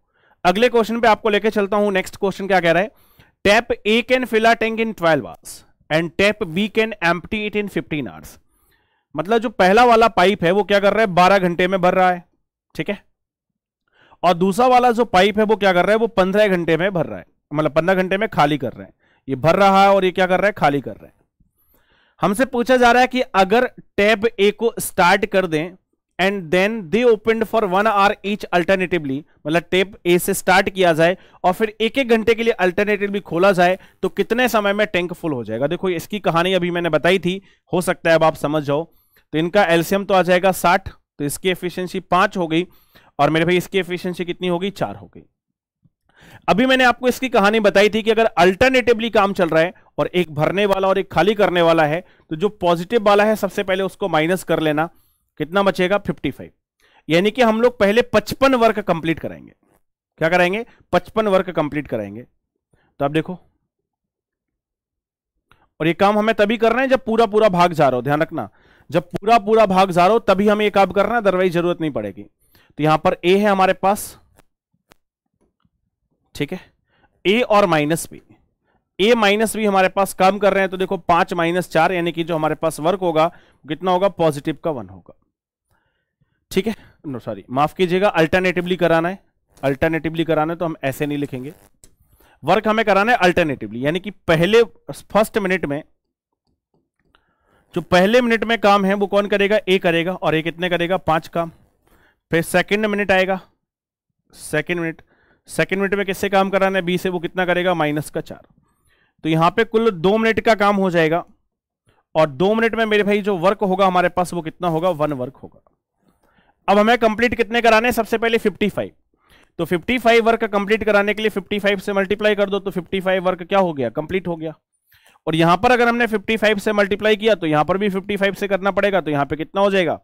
अगले क्वेश्चन पे आपको लेके चलता हूं नेक्स्ट क्वेश्चन क्या कह रहा है tap A can fill a tank in twelve hours and tap B can empty it in fifteen hours मतलब जो पहला वाला पाइप है वो क्या कर रहा है बारह घंटे में भर रहा है ठीक है और दूसरा वाला जो पाइप है वो क्या कर रहा है वो पंद्रह घंटे में भर रहा है मतलब पंद्रह घंटे में खाली कर रहे हैं ये भर रहा है और ये क्या कर रहा है खाली कर रहे हैं हमसे पूछा जा रहा है कि अगर टैब ए को स्टार्ट कर दें and then they open for one hour each alternatively मतलब टैब ए से स्टार्ट किया जाए और फिर एक एक घंटे के लिए अल्टरनेटिवली खोला जाए तो कितने समय में टैंक फुल हो जाएगा देखो इसकी कहानी अभी मैंने बताई थी हो सकता है अब आप समझ जाओ तो इनका एल्सियम तो आ जाएगा साठ तो इसकी एफिशियंसी पांच हो गई और मेरे भाई इसकी एफिशिएंसी कितनी होगी चार हो गई अभी मैंने आपको इसकी कहानी बताई थी कि अगर अल्टरनेटिवली काम चल रहा है और एक भरने वाला और एक खाली करने वाला है तो जो पॉजिटिव वाला है सबसे पहले उसको माइनस कर लेना कितना बचेगा 55 यानी कि हम लोग पहले 55 वर्क कंप्लीट कराएंगे क्या कराएंगे 55 वर्क कंप्लीट कराएंगे तो आप देखो और ये काम हमें तभी करना है जब पूरा पूरा भाग जा रहा हो ध्यान रखना जब पूरा पूरा भाग जा रहा हो तभी हमें ये काम करना अदरवाइज जरूरत नहीं पड़ेगी तो यहां पर ए है हमारे पास ठीक है ए और minus B A minus B हमारे पास काम कर रहे हैं तो देखो पांच माइनस चार यानी कि जो हमारे पास वर्क होगा कितना होगा पॉजिटिव का वन होगा ठीक है नो सॉरी माफ कीजिएगा अल्टरनेटिवली कराना है अल्टरनेटिवली कराना है तो हम ऐसे नहीं लिखेंगे वर्क हमें कराना है अल्टरनेटिवली यानी कि पहले फर्स्ट मिनट में जो पहले मिनट में काम है वो कौन करेगा ए करेगा और ए कितने करेगा पांच काम फिर सेकेंड मिनट आएगा सेकेंड मिनट सेकेंड मिनट में किससे काम कराना है बी से वो कितना करेगा माइनस का चार तो यहां पे कुल दो मिनट का काम हो जाएगा और दो मिनट में मेरे भाई जो वर्क होगा हमारे पास वो कितना होगा वन वर्क होगा अब हमें कंप्लीट कितने कराने सबसे पहले फाइव तो फाइव वर्क कंप्लीट कराने के लिए फाइव से मल्टीप्लाई कर दो तो फाइव वर्क क्या हो गया कंप्लीट हो गया और यहां पर अगर हमने 55 से मल्टीप्लाई किया तो यहां पर भी 55 से करना पड़ेगा तो यहां पे कितना हो जाएगा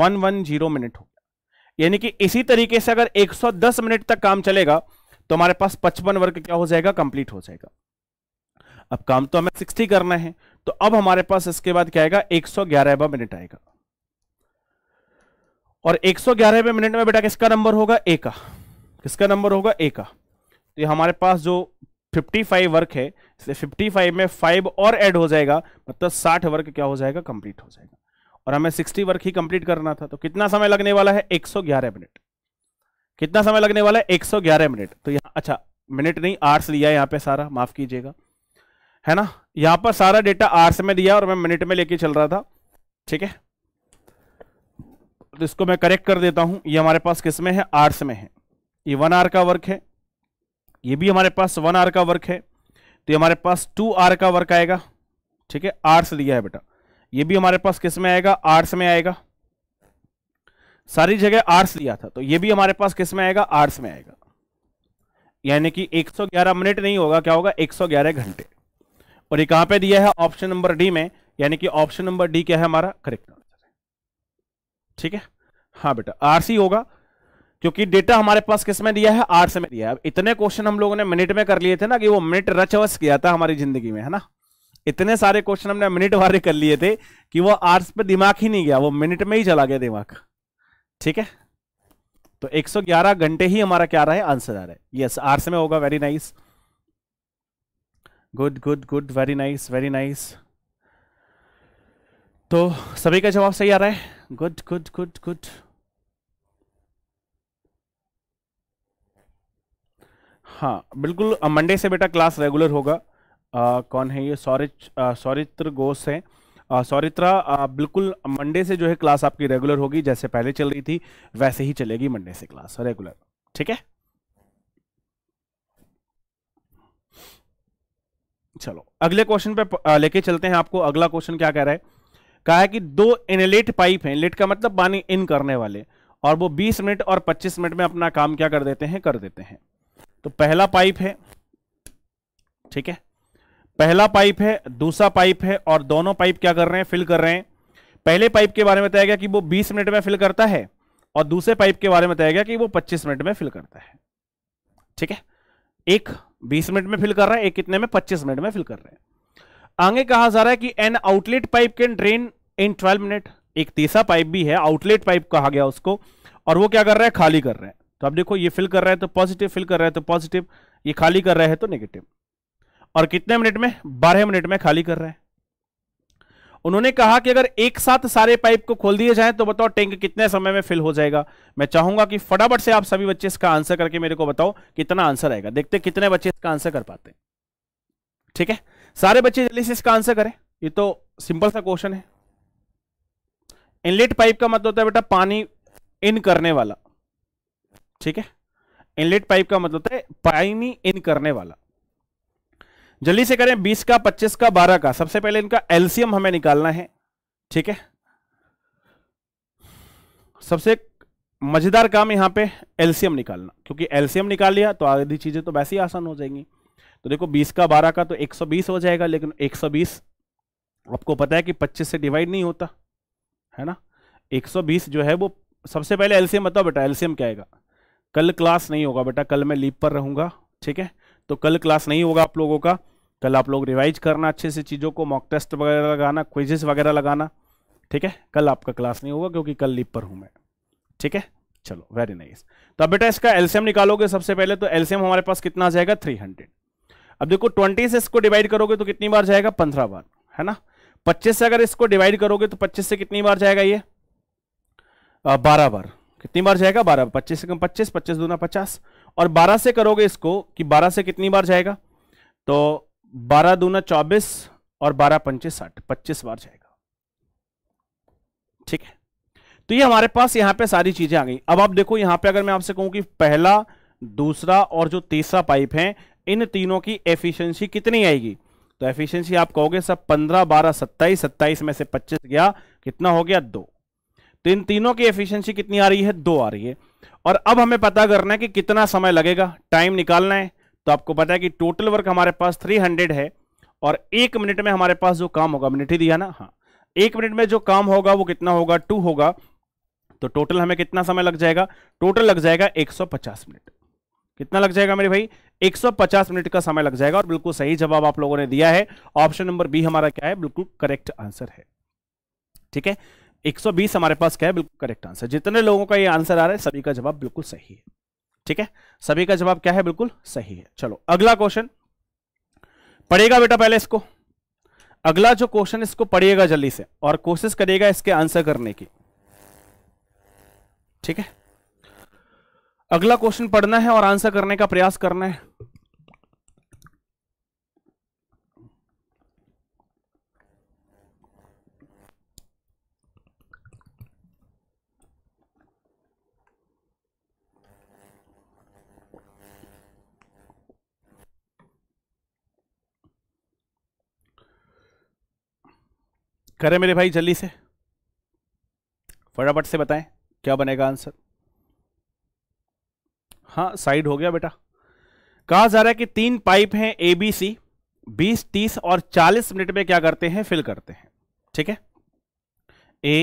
वन वन जीरो मिनट हो यानी कि इसी तरीके से अगर 110 मिनट तक काम चलेगा तो हमारे पास 55 वर्क क्या हो जाएगा कंप्लीट हो जाएगा अब काम तो हमें 60 करना है तो अब हमारे पास इसके बाद क्या आएगा एक सौ मिनट आएगा और एक सौ मिनट में बेटा किसका नंबर होगा ए का किसका नंबर होगा ए का तो ये हमारे पास जो 55 वर्क है इसलिए 55 में 5 और ऐड हो जाएगा मतलब 60 वर्क क्या हो जाएगा कंप्लीट हो जाएगा और हमें 60 वर्क ही कंप्लीट करना था तो कितना समय लगने वाला है 111 मिनट कितना समय लगने वाला है 111 मिनट तो यहाँ अच्छा मिनट नहीं आर्ट्स लिया यहाँ पे सारा माफ कीजिएगा है ना यहाँ पर सारा डेटा आर्ट्स में दिया और मैं मिनट में लेके चल रहा था ठीक है तो इसको मैं करेक्ट कर देता हूँ ये हमारे पास किस में है आर्ट्स में है ये वन आर का वर्क है ये भी हमारे पास वन आर का वर्क है तो ये हमारे पास टू आर का वर्क आएगा ठीक है आर्ट्स लिया है बेटा ये भी हमारे पास किस में आएगा आर्ट्स में आएगा सारी जगह आर्ट्स लिया था तो ये भी हमारे पास किस में आएगा आर्ट्स में आएगा यानी कि 111 मिनट नहीं होगा क्या होगा 111 घंटे और ये कहां पे दिया है ऑप्शन नंबर डी में यानी कि ऑप्शन नंबर डी क्या है हमारा करेक्ट आंसर है ठीक है हाँ बेटा आर्ट्स ही होगा क्योंकि डेटा हमारे पास किस में दिया है आर्ट्स में दिया है अब इतने क्वेश्चन हम लोगों ने मिनट में कर लिए थे ना कि वो मिनट रचवस किया था हमारी जिंदगी में है ना इतने सारे क्वेश्चन हमने मिनट वारे कर लिए थे कि वो आर्ट्स पे दिमाग ही नहीं गया वो मिनट में ही चला गया दिमाग ठीक है तो 111 घंटे ही हमारा क्या रहा है आंसर आ रहा है यस आर्ट्स में होगा very nice good good good very nice very nice तो सभी का जवाब सही आ रहा है गुड गुड गुड गुड हाँ बिल्कुल मंडे से बेटा क्लास रेगुलर होगा आ, कौन है ये सौरिच सौरित्र गोस है सौरित्रा बिल्कुल मंडे से जो है क्लास आपकी रेगुलर होगी जैसे पहले चल रही थी वैसे ही चलेगी मंडे से क्लास रेगुलर ठीक है चलो अगले क्वेश्चन पे लेके चलते हैं आपको अगला क्वेश्चन क्या कह रहा है कहा है कि दो इनलेट पाइप हैं इनलेट का मतलब पानी इन करने वाले और वो 20 मिनट और 25 मिनट में अपना काम क्या कर देते हैं कर देते हैं तो पहला पाइप है ठीक है पहला पाइप है दूसरा पाइप है और दोनों पाइप क्या कर रहे हैं फिल कर रहे हैं पहले पाइप के बारे में बताया गया कि वो 20 मिनट में फिल करता है और दूसरे पाइप के बारे में बताया गया कि वो 25 मिनट में फिल करता है ठीक है एक 20 मिनट में फिल कर रहा है एक कितने में 25 मिनट में फिल कर रहे हैं आगे कहा जा रहा है कि an outlet pipe can drain in twelve minute एक तीसरा पाइप भी है आउटलेट पाइप कहा गया उसको और वो क्या कर रहा है खाली कर रहा है तो अब देखो ये फिल कर रहा है तो पॉजिटिव फिल कर रहा है तो पॉजिटिव ये खाली कर रहा है तो नेगेटिव और कितने मिनट में बारह मिनट में खाली कर रहे हैं उन्होंने कहा कि अगर एक साथ सारे पाइप को खोल दिए जाए तो बताओ टैंक कितने समय में फिल हो जाएगा मैं चाहूंगा कि फटाफट से आप सभी बच्चे इसका आंसर करके मेरे को बताओ कितना आंसर आएगा देखते कितने बच्चे इसका आंसर कर पाते हैं ठीक है सारे बच्चे जल्दी से इसका आंसर करें ये तो सिंपल सा क्वेश्चन है इनलेट पाइप का मतलब होता है बेटा पानी इन करने वाला ठीक है इनलेट पाइप का मतलब होता है पानी इन करने वाला जल्दी से करें बीस का पच्चीस का बारह का सबसे पहले इनका एल्सियम हमें निकालना है ठीक है सबसे मजेदार काम यहां पे एल्सियम निकालना क्योंकि एल्सियम निकाल लिया तो आधी चीजें तो वैसे ही आसान हो जाएंगी तो देखो 20 का 12 का तो 120 हो जाएगा लेकिन 120 आपको पता है कि 25 से डिवाइड नहीं होता है ना 120 जो है वो सबसे पहले एल्सियम बताओ बेटा एल्सियम क्या आएगा कल क्लास नहीं होगा बेटा कल मैं लीप पर रहूंगा ठीक है तो कल क्लास नहीं होगा आप लोगों का कल आप लोग रिवाइज करना अच्छे से चीज़ों को मॉक टेस्ट वगैरह लगाना क्विजेस वगैरह लगाना ठीक है कल आपका क्लास नहीं होगा क्योंकि कल लीप पर हूँ मैं ठीक है चलो वेरी नाइस तो अब बेटा इसका एल्सियम निकालोगे सबसे पहले तो एल्सियम हमारे पास कितना आ जाएगा थ्री हंड्रेड अब देखो ट्वेंटी से इसको डिवाइड करोगे तो कितनी बार जाएगा पंद्रह बार है ना पच्चीस से अगर इसको डिवाइड करोगे तो पच्चीस से कितनी बार जाएगा ये बारह बार कितनी बार जाएगा बारह पच्चीस से कम पच्चीस पच्चीस दूना पचास और बारह से करोगे इसको कि बारह से कितनी बार जाएगा तो बारह दूना चौबीस और बारह पंचे साठ पच्चीस बार जाएगा ठीक है तो ये हमारे पास यहां पे सारी चीजें आ गई अब आप देखो यहां पे अगर मैं आपसे कहूं कि पहला दूसरा और जो तीसरा पाइप है इन तीनों की एफिशिएंसी कितनी आएगी तो एफिशिएंसी आप कहोगे सब पंद्रह बारह सत्ताईस सत्ताईस में से पच्चीस गया कितना हो गया दो तो इन तीनों की एफिशिएंसी कितनी आ रही है दो आ रही है और अब हमें पता करना है कि कितना समय लगेगा टाइम निकालना है तो आपको पता है कि टोटल वर्क हमारे पास 300 है और एक मिनट में हमारे पास जो काम होगा मिनट ही दिया ना हाँ एक मिनट में जो काम होगा वो कितना होगा टू होगा तो टोटल हमें कितना समय लग जाएगा टोटल लग जाएगा 150 मिनट कितना लग जाएगा मेरे भाई 150 मिनट का समय लग जाएगा और बिल्कुल सही जवाब आप लोगों ने दिया है ऑप्शन नंबर बी हमारा क्या है बिल्कुल करेक्ट आंसर है ठीक है 120 हमारे पास क्या है बिल्कुल करेक्ट आंसर जितने लोगों का ये आंसर आ रहा है सभी का जवाब बिल्कुल सही है ठीक है सभी का जवाब क्या है बिल्कुल सही है चलो अगला क्वेश्चन पढ़ेगा बेटा पहले इसको अगला जो क्वेश्चन इसको पढ़िएगा जल्दी से और कोशिश करिएगा इसके आंसर करने की ठीक है अगला क्वेश्चन पढ़ना है और आंसर करने का प्रयास करना है करें मेरे भाई जल्दी से फटाफट से बताएं क्या बनेगा आंसर हाँ साइड हो गया बेटा कहा जा रहा है कि तीन पाइप हैं ए बी सी बीस तीस और चालीस मिनट में क्या करते हैं फिल करते हैं ठीक है ए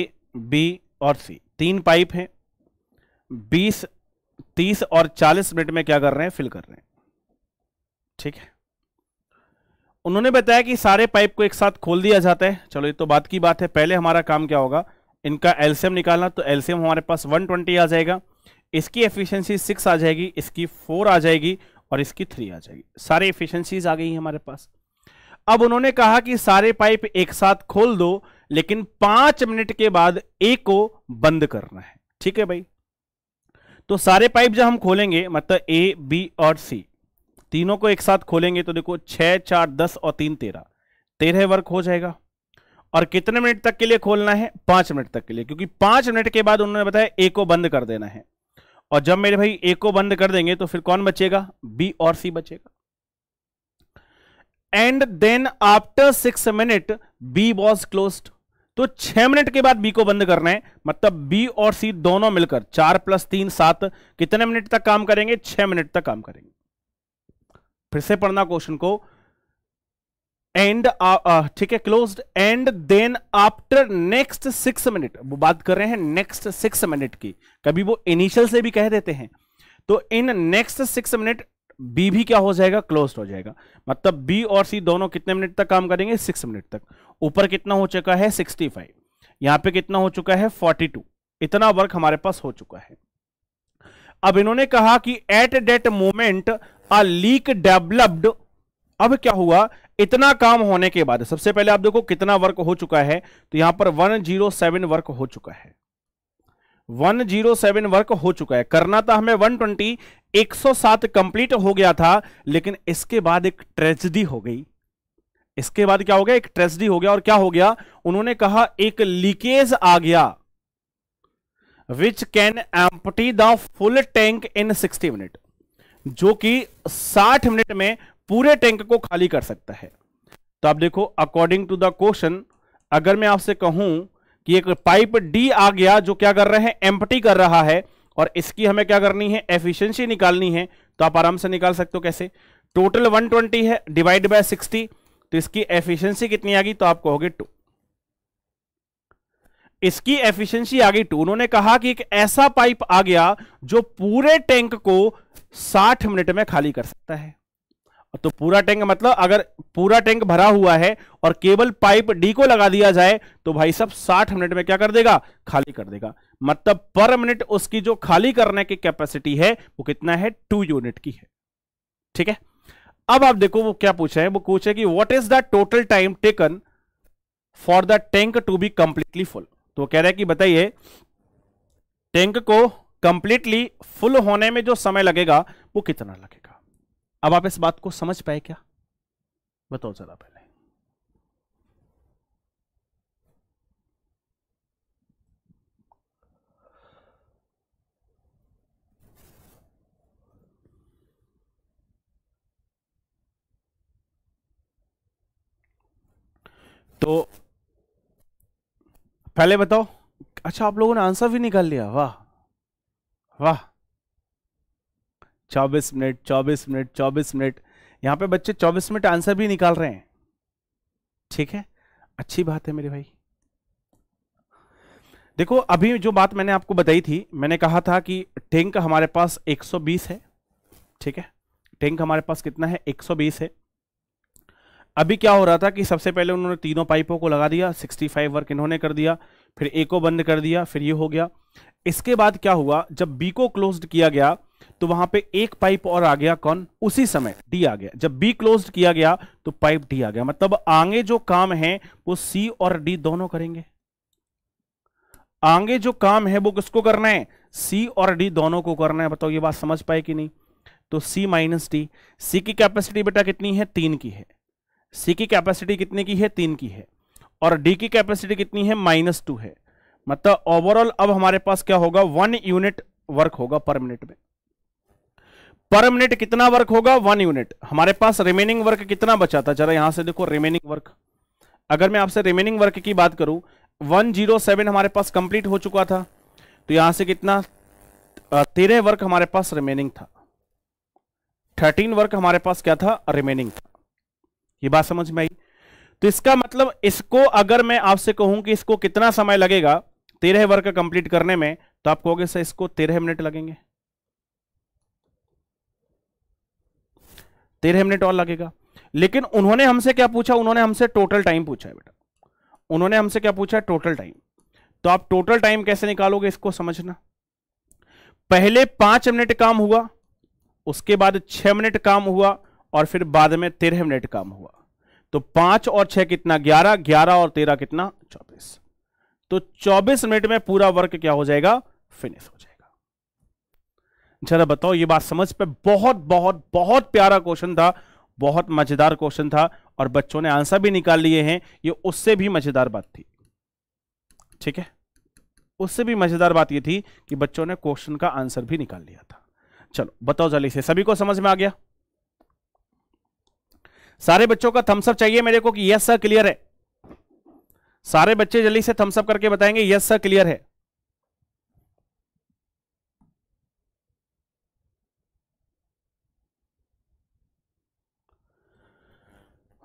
बी और सी तीन पाइप हैं बीस तीस और चालीस मिनट में क्या कर रहे हैं फिल कर रहे हैं ठीक है उन्होंने बताया कि सारे पाइप को एक साथ खोल दिया जाता है चलो ये तो बात की बात है पहले हमारा काम क्या होगा इनका एल्सियम निकालना तो एल्सियम हमारे पास 120 आ जाएगा इसकी एफिशिएंसी सिक्स आ जाएगी इसकी फोर आ जाएगी और इसकी थ्री आ जाएगी सारे एफिशिएंसीज आ गई हमारे पास अब उन्होंने कहा कि सारे पाइप एक साथ खोल दो लेकिन पांच मिनट के बाद ए को बंद करना है ठीक है भाई तो सारे पाइप जब हम खोलेंगे मतलब ए बी और सी तीनों को एक साथ खोलेंगे तो देखो छह चार दस और तीन तेरह तेरह वर्क हो जाएगा और कितने मिनट तक के लिए खोलना है पांच मिनट तक के लिए क्योंकि पांच मिनट के बाद उन्होंने बताया ए को बंद कर देना है और जब मेरे भाई ए को बंद कर देंगे तो फिर कौन बचेगा बी और सी बचेगा and then after six minute B was closed तो छह मिनट के बाद बी को बंद करना है मतलब बी और सी दोनों मिलकर चार प्लस तीन सात कितने मिनट तक काम करेंगे छह मिनट तक काम करेंगे फिर से पढ़ना क्वेश्चन को एंड ठीक है close and then after next six minute वो बात कर रहे हैं नेक्स्ट सिक्स मिनट की कभी वो इनिशियल से भी कह देते हैं तो in next six minute B भी क्या हो जाएगा क्लोज हो जाएगा मतलब बी और सी दोनों कितने मिनट तक काम करेंगे सिक्स मिनट तक ऊपर कितना हो चुका है सिक्सटी फाइव यहां पर कितना हो चुका है फोर्टी टू इतना वर्क हमारे पास हो चुका है अब इन्होंने कहा कि at that moment a leak developed अब क्या हुआ इतना काम होने के बाद सबसे पहले आप देखो कितना वर्क हो चुका है तो यहां पर 107 वर्क हो चुका है 107 वर्क हो चुका है करना था हमें 120 107 कंप्लीट हो गया था लेकिन इसके बाद एक ट्रेजिडी हो गई इसके बाद क्या हो गया एक ट्रेजिडी हो गया और क्या हो गया उन्होंने कहा एक लीकेज आ गया which can empty the full tank in sixty minute जो कि 60 मिनट में पूरे टैंक को खाली कर सकता है तो आप देखो अकॉर्डिंग टू द क्वेश्चन अगर मैं आपसे कहूं कि एक पाइप डी आ गया जो क्या कर रहे हैं एम्पटी कर रहा है और इसकी हमें क्या करनी है एफिशिएंसी निकालनी है तो आप आराम से निकाल सकते हो कैसे टोटल 120 है डिवाइड बाय 60 तो इसकी एफिशिएंसी कितनी आ गई तो आप कहोगे टू इसकी एफिशिएंसी आ गई टू उन्होंने कहा कि एक ऐसा पाइप आ गया जो पूरे टैंक को 60 मिनट में खाली कर सकता है तो पूरा टैंक मतलब अगर पूरा टैंक भरा हुआ है और केवल पाइप डी को लगा दिया जाए तो भाई सब 60 मिनट में क्या कर देगा खाली कर देगा मतलब पर मिनट उसकी जो खाली करने की कैपेसिटी है वो कितना है टू यूनिट की है ठीक है अब आप देखो वो क्या पूछे हैं वो पूछे कि what is the total time taken for the tank to be completely full तो कह रहा है कि बताइए टैंक को कंप्लीटली फुल होने में जो समय लगेगा वो कितना लगेगा अब आप इस बात को समझ पाए क्या बताओ जरा पहले तो पहले बताओ अच्छा आप लोगों ने आंसर भी निकाल लिया वाह वाह चौबीस मिनट चौबीस मिनट चौबीस मिनट यहां पे बच्चे चौबीस मिनट आंसर भी निकाल रहे हैं ठीक है अच्छी बात है मेरे भाई देखो अभी जो बात मैंने आपको बताई थी मैंने कहा था कि टैंक हमारे पास 120 है ठीक है टैंक हमारे पास कितना है 120 है अभी क्या हो रहा था कि सबसे पहले उन्होंने तीनों पाइपों को लगा दिया 65 वर्क इन्होंने कर दिया फिर ए को बंद कर दिया फिर ये हो गया इसके बाद क्या हुआ जब बी को क्लोज किया गया तो वहां पे एक पाइप और आ गया कौन उसी समय डी आ गया जब बी क्लोज किया गया तो पाइप डी आ गया मतलब आगे जो काम है वो सी और डी दोनों करेंगे आगे जो काम है वो किसको करना है सी और डी दोनों को करना है बताओ ये बात समझ पाए कि नहीं तो सी माइनस डी सी की कैपेसिटी बेटा कितनी है तीन की है सी की कैपेसिटी कितने की है तीन की है और डी की कैपेसिटी कितनी है माइनस टू है मतलब ओवरऑल अब हमारे पास क्या होगा वन यूनिट वर्क होगा पर मिनट में पर मिनट कितना वर्क होगा वन यूनिट हमारे पास रिमेनिंग वर्क कितना बचा था जरा यहां से देखो रिमेनिंग वर्क अगर मैं आपसे रिमेनिंग वर्क की बात करूं सेवन हमारे पास कंप्लीट हो चुका था तो यहां से कितना तेरह वर्क हमारे पास रिमेनिंग था थर्टीन वर्क हमारे पास क्या था रिमेनिंग था ये बात समझ में आई तो इसका मतलब इसको अगर मैं आपसे कहूं कि इसको कितना समय लगेगा तेरह वर्ग कंप्लीट करने में तो आप कहोगे सर इसको तेरह मिनट लगेंगे तेरह मिनट और लगेगा लेकिन उन्होंने हमसे क्या पूछा उन्होंने हमसे टोटल टाइम पूछा है बेटा उन्होंने हमसे क्या पूछा टोटल टाइम तो आप टोटल टाइम कैसे निकालोगे इसको समझना पहले पांच मिनट काम हुआ उसके बाद छह मिनट काम हुआ और फिर बाद में तेरह मिनट काम हुआ तो पांच और छह कितना ग्यारह ग्यारह और तेरह कितना चौबीस तो चौबीस मिनट में पूरा वर्क क्या हो जाएगा फिनिश हो जाएगा जरा बताओ ये बात समझ पे बहुत बहुत बहुत प्यारा क्वेश्चन था बहुत मजेदार क्वेश्चन था और बच्चों ने आंसर भी निकाल लिए हैं ये उससे भी मजेदार बात थी ठीक है उससे भी मजेदार बात ये थी कि बच्चों ने क्वेश्चन का आंसर भी निकाल लिया था चलो बताओ जल्दी से सभी को समझ में आ गया सारे बच्चों का थम्सअप चाहिए मेरे को कि यस सर क्लियर है सारे बच्चे जल्दी से थम्सअप करके बताएंगे यस सर क्लियर है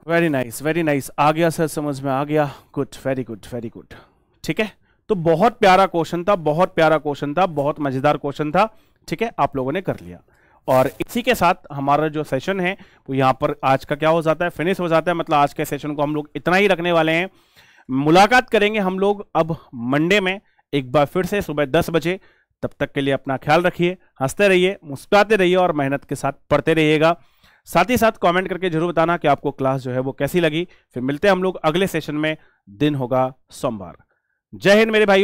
वेरी नाइस वेरी नाइस आ गया सर समझ में आ गया good very good very good ठीक है तो बहुत प्यारा क्वेश्चन था बहुत प्यारा क्वेश्चन था बहुत मजेदार क्वेश्चन था ठीक है आप लोगों ने कर लिया और इसी के साथ हमारा जो सेशन है वो यहाँ पर आज का क्या हो जाता है फिनिश हो जाता है मतलब आज के सेशन को हम लोग इतना ही रखने वाले हैं मुलाकात करेंगे हम लोग अब मंडे में एक बार फिर से सुबह दस बजे तब तक के लिए अपना ख्याल रखिए हंसते रहिए मुस्कुराते रहिए और मेहनत के साथ पढ़ते रहिएगा साथ ही साथ कमेंट करके जरूर बताना कि आपको क्लास जो है वो कैसी लगी फिर मिलते हैं हम लोग अगले सेशन में दिन होगा सोमवार जय हिंद मेरे भाइयों